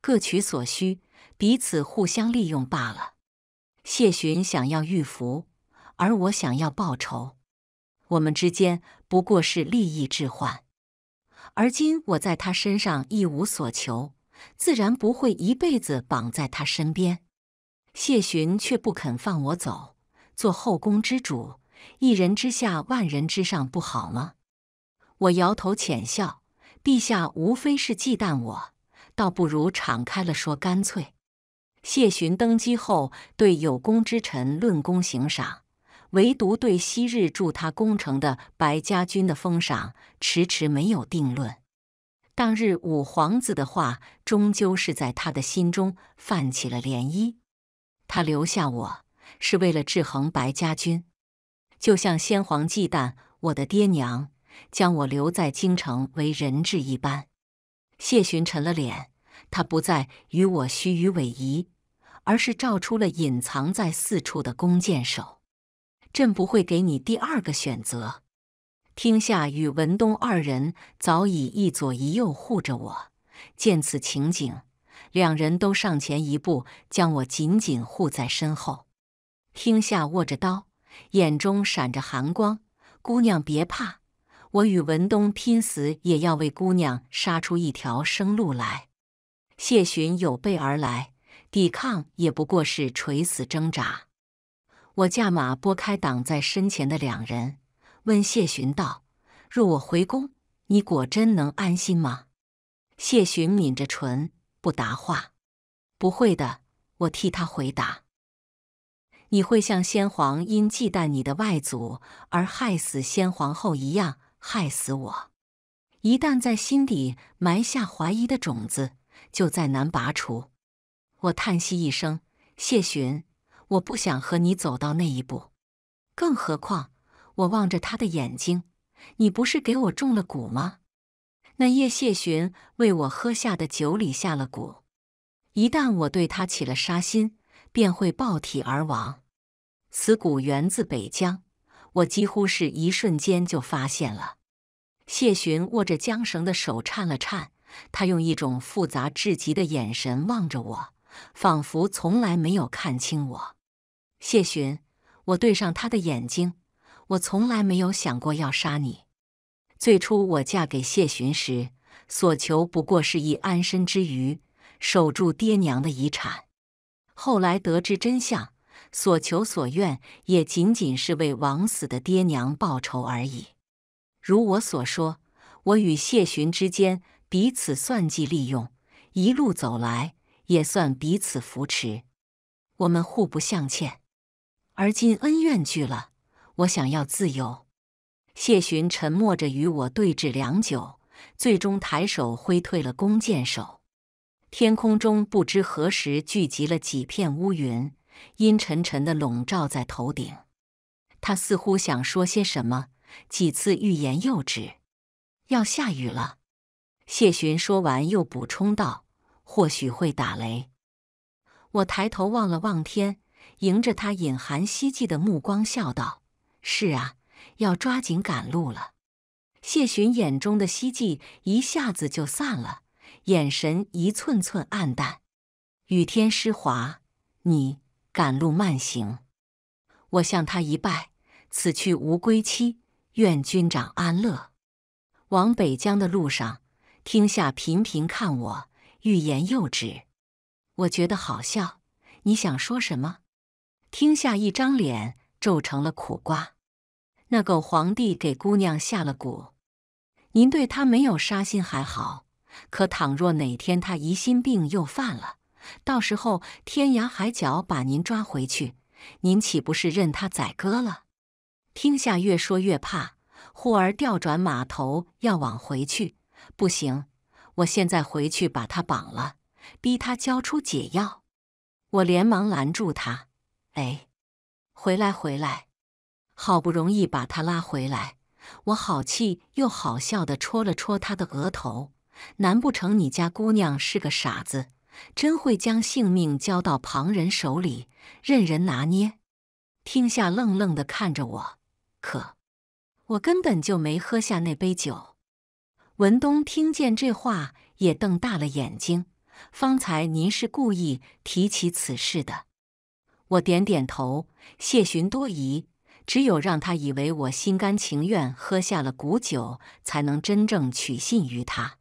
各取所需，彼此互相利用罢了。谢寻想要玉符，而我想要报仇。我们之间不过是利益置换。而今我在他身上一无所求，自然不会一辈子绑在他身边。谢寻却不肯放我走，做后宫之主，一人之下，万人之上，不好吗？我摇头浅笑，陛下无非是忌惮我，倒不如敞开了说，干脆。谢寻登基后，对有功之臣论功行赏。唯独对昔日助他攻城的白家军的封赏迟迟没有定论。当日五皇子的话，终究是在他的心中泛起了涟漪。他留下我，是为了制衡白家军，就像先皇忌惮我的爹娘，将我留在京城为人质一般。谢寻沉了脸，他不再与我虚与委蛇，而是召出了隐藏在四处的弓箭手。朕不会给你第二个选择。听夏与文东二人早已一左一右护着我，见此情景，两人都上前一步，将我紧紧护在身后。听夏握着刀，眼中闪着寒光：“姑娘别怕，我与文东拼死也要为姑娘杀出一条生路来。”谢寻有备而来，抵抗也不过是垂死挣扎。我驾马拨开挡在身前的两人，问谢寻道：“若我回宫，你果真能安心吗？”谢寻抿着唇不答话。不会的，我替他回答。你会像先皇因忌惮你的外祖而害死先皇后一样，害死我。一旦在心底埋下怀疑的种子，就再难拔除。我叹息一声，谢寻。我不想和你走到那一步，更何况我望着他的眼睛，你不是给我中了蛊吗？那夜谢寻为我喝下的酒里下了蛊，一旦我对他起了杀心，便会爆体而亡。此蛊源自北疆，我几乎是一瞬间就发现了。谢寻握着缰绳的手颤了颤，他用一种复杂至极的眼神望着我，仿佛从来没有看清我。谢寻，我对上他的眼睛。我从来没有想过要杀你。最初我嫁给谢寻时，所求不过是一安身之余，守住爹娘的遗产。后来得知真相，所求所愿也仅仅是为枉死的爹娘报仇而已。如我所说，我与谢寻之间彼此算计利用，一路走来也算彼此扶持，我们互不相欠。而今恩怨俱了，我想要自由。谢寻沉默着与我对峙良久，最终抬手挥退了弓箭手。天空中不知何时聚集了几片乌云，阴沉沉的笼罩在头顶。他似乎想说些什么，几次欲言又止。要下雨了，谢寻说完又补充道：“或许会打雷。”我抬头望了望天。迎着他隐含希冀的目光，笑道：“是啊，要抓紧赶路了。”谢寻眼中的希冀一下子就散了，眼神一寸寸暗淡。雨天湿滑，你赶路慢行。我向他一拜：“此去无归期，愿军长安乐。”往北疆的路上，听下频频看我，欲言又止。我觉得好笑，你想说什么？听下一张脸皱成了苦瓜，那狗皇帝给姑娘下了蛊，您对他没有杀心还好，可倘若哪天他疑心病又犯了，到时候天涯海角把您抓回去，您岂不是任他宰割了？听下越说越怕，忽而调转马头要往回去，不行，我现在回去把他绑了，逼他交出解药。我连忙拦住他。哎，回来回来！好不容易把他拉回来，我好气又好笑的戳了戳他的额头。难不成你家姑娘是个傻子，真会将性命交到旁人手里，任人拿捏？听下愣愣的看着我，可我根本就没喝下那杯酒。文东听见这话也瞪大了眼睛。方才您是故意提起此事的。我点点头。谢寻多疑，只有让他以为我心甘情愿喝下了蛊酒，才能真正取信于他。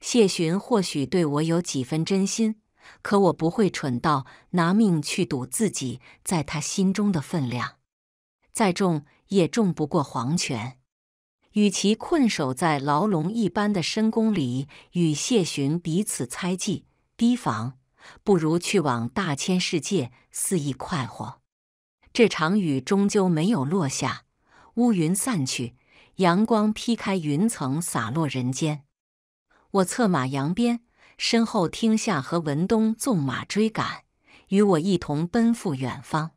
谢寻或许对我有几分真心，可我不会蠢到拿命去赌自己在他心中的分量，再重也重不过黄泉。与其困守在牢笼一般的深宫里，与谢寻彼此猜忌、提防。不如去往大千世界，肆意快活。这场雨终究没有落下，乌云散去，阳光劈开云层，洒落人间。我策马扬鞭，身后听夏和文东纵马追赶，与我一同奔赴远方。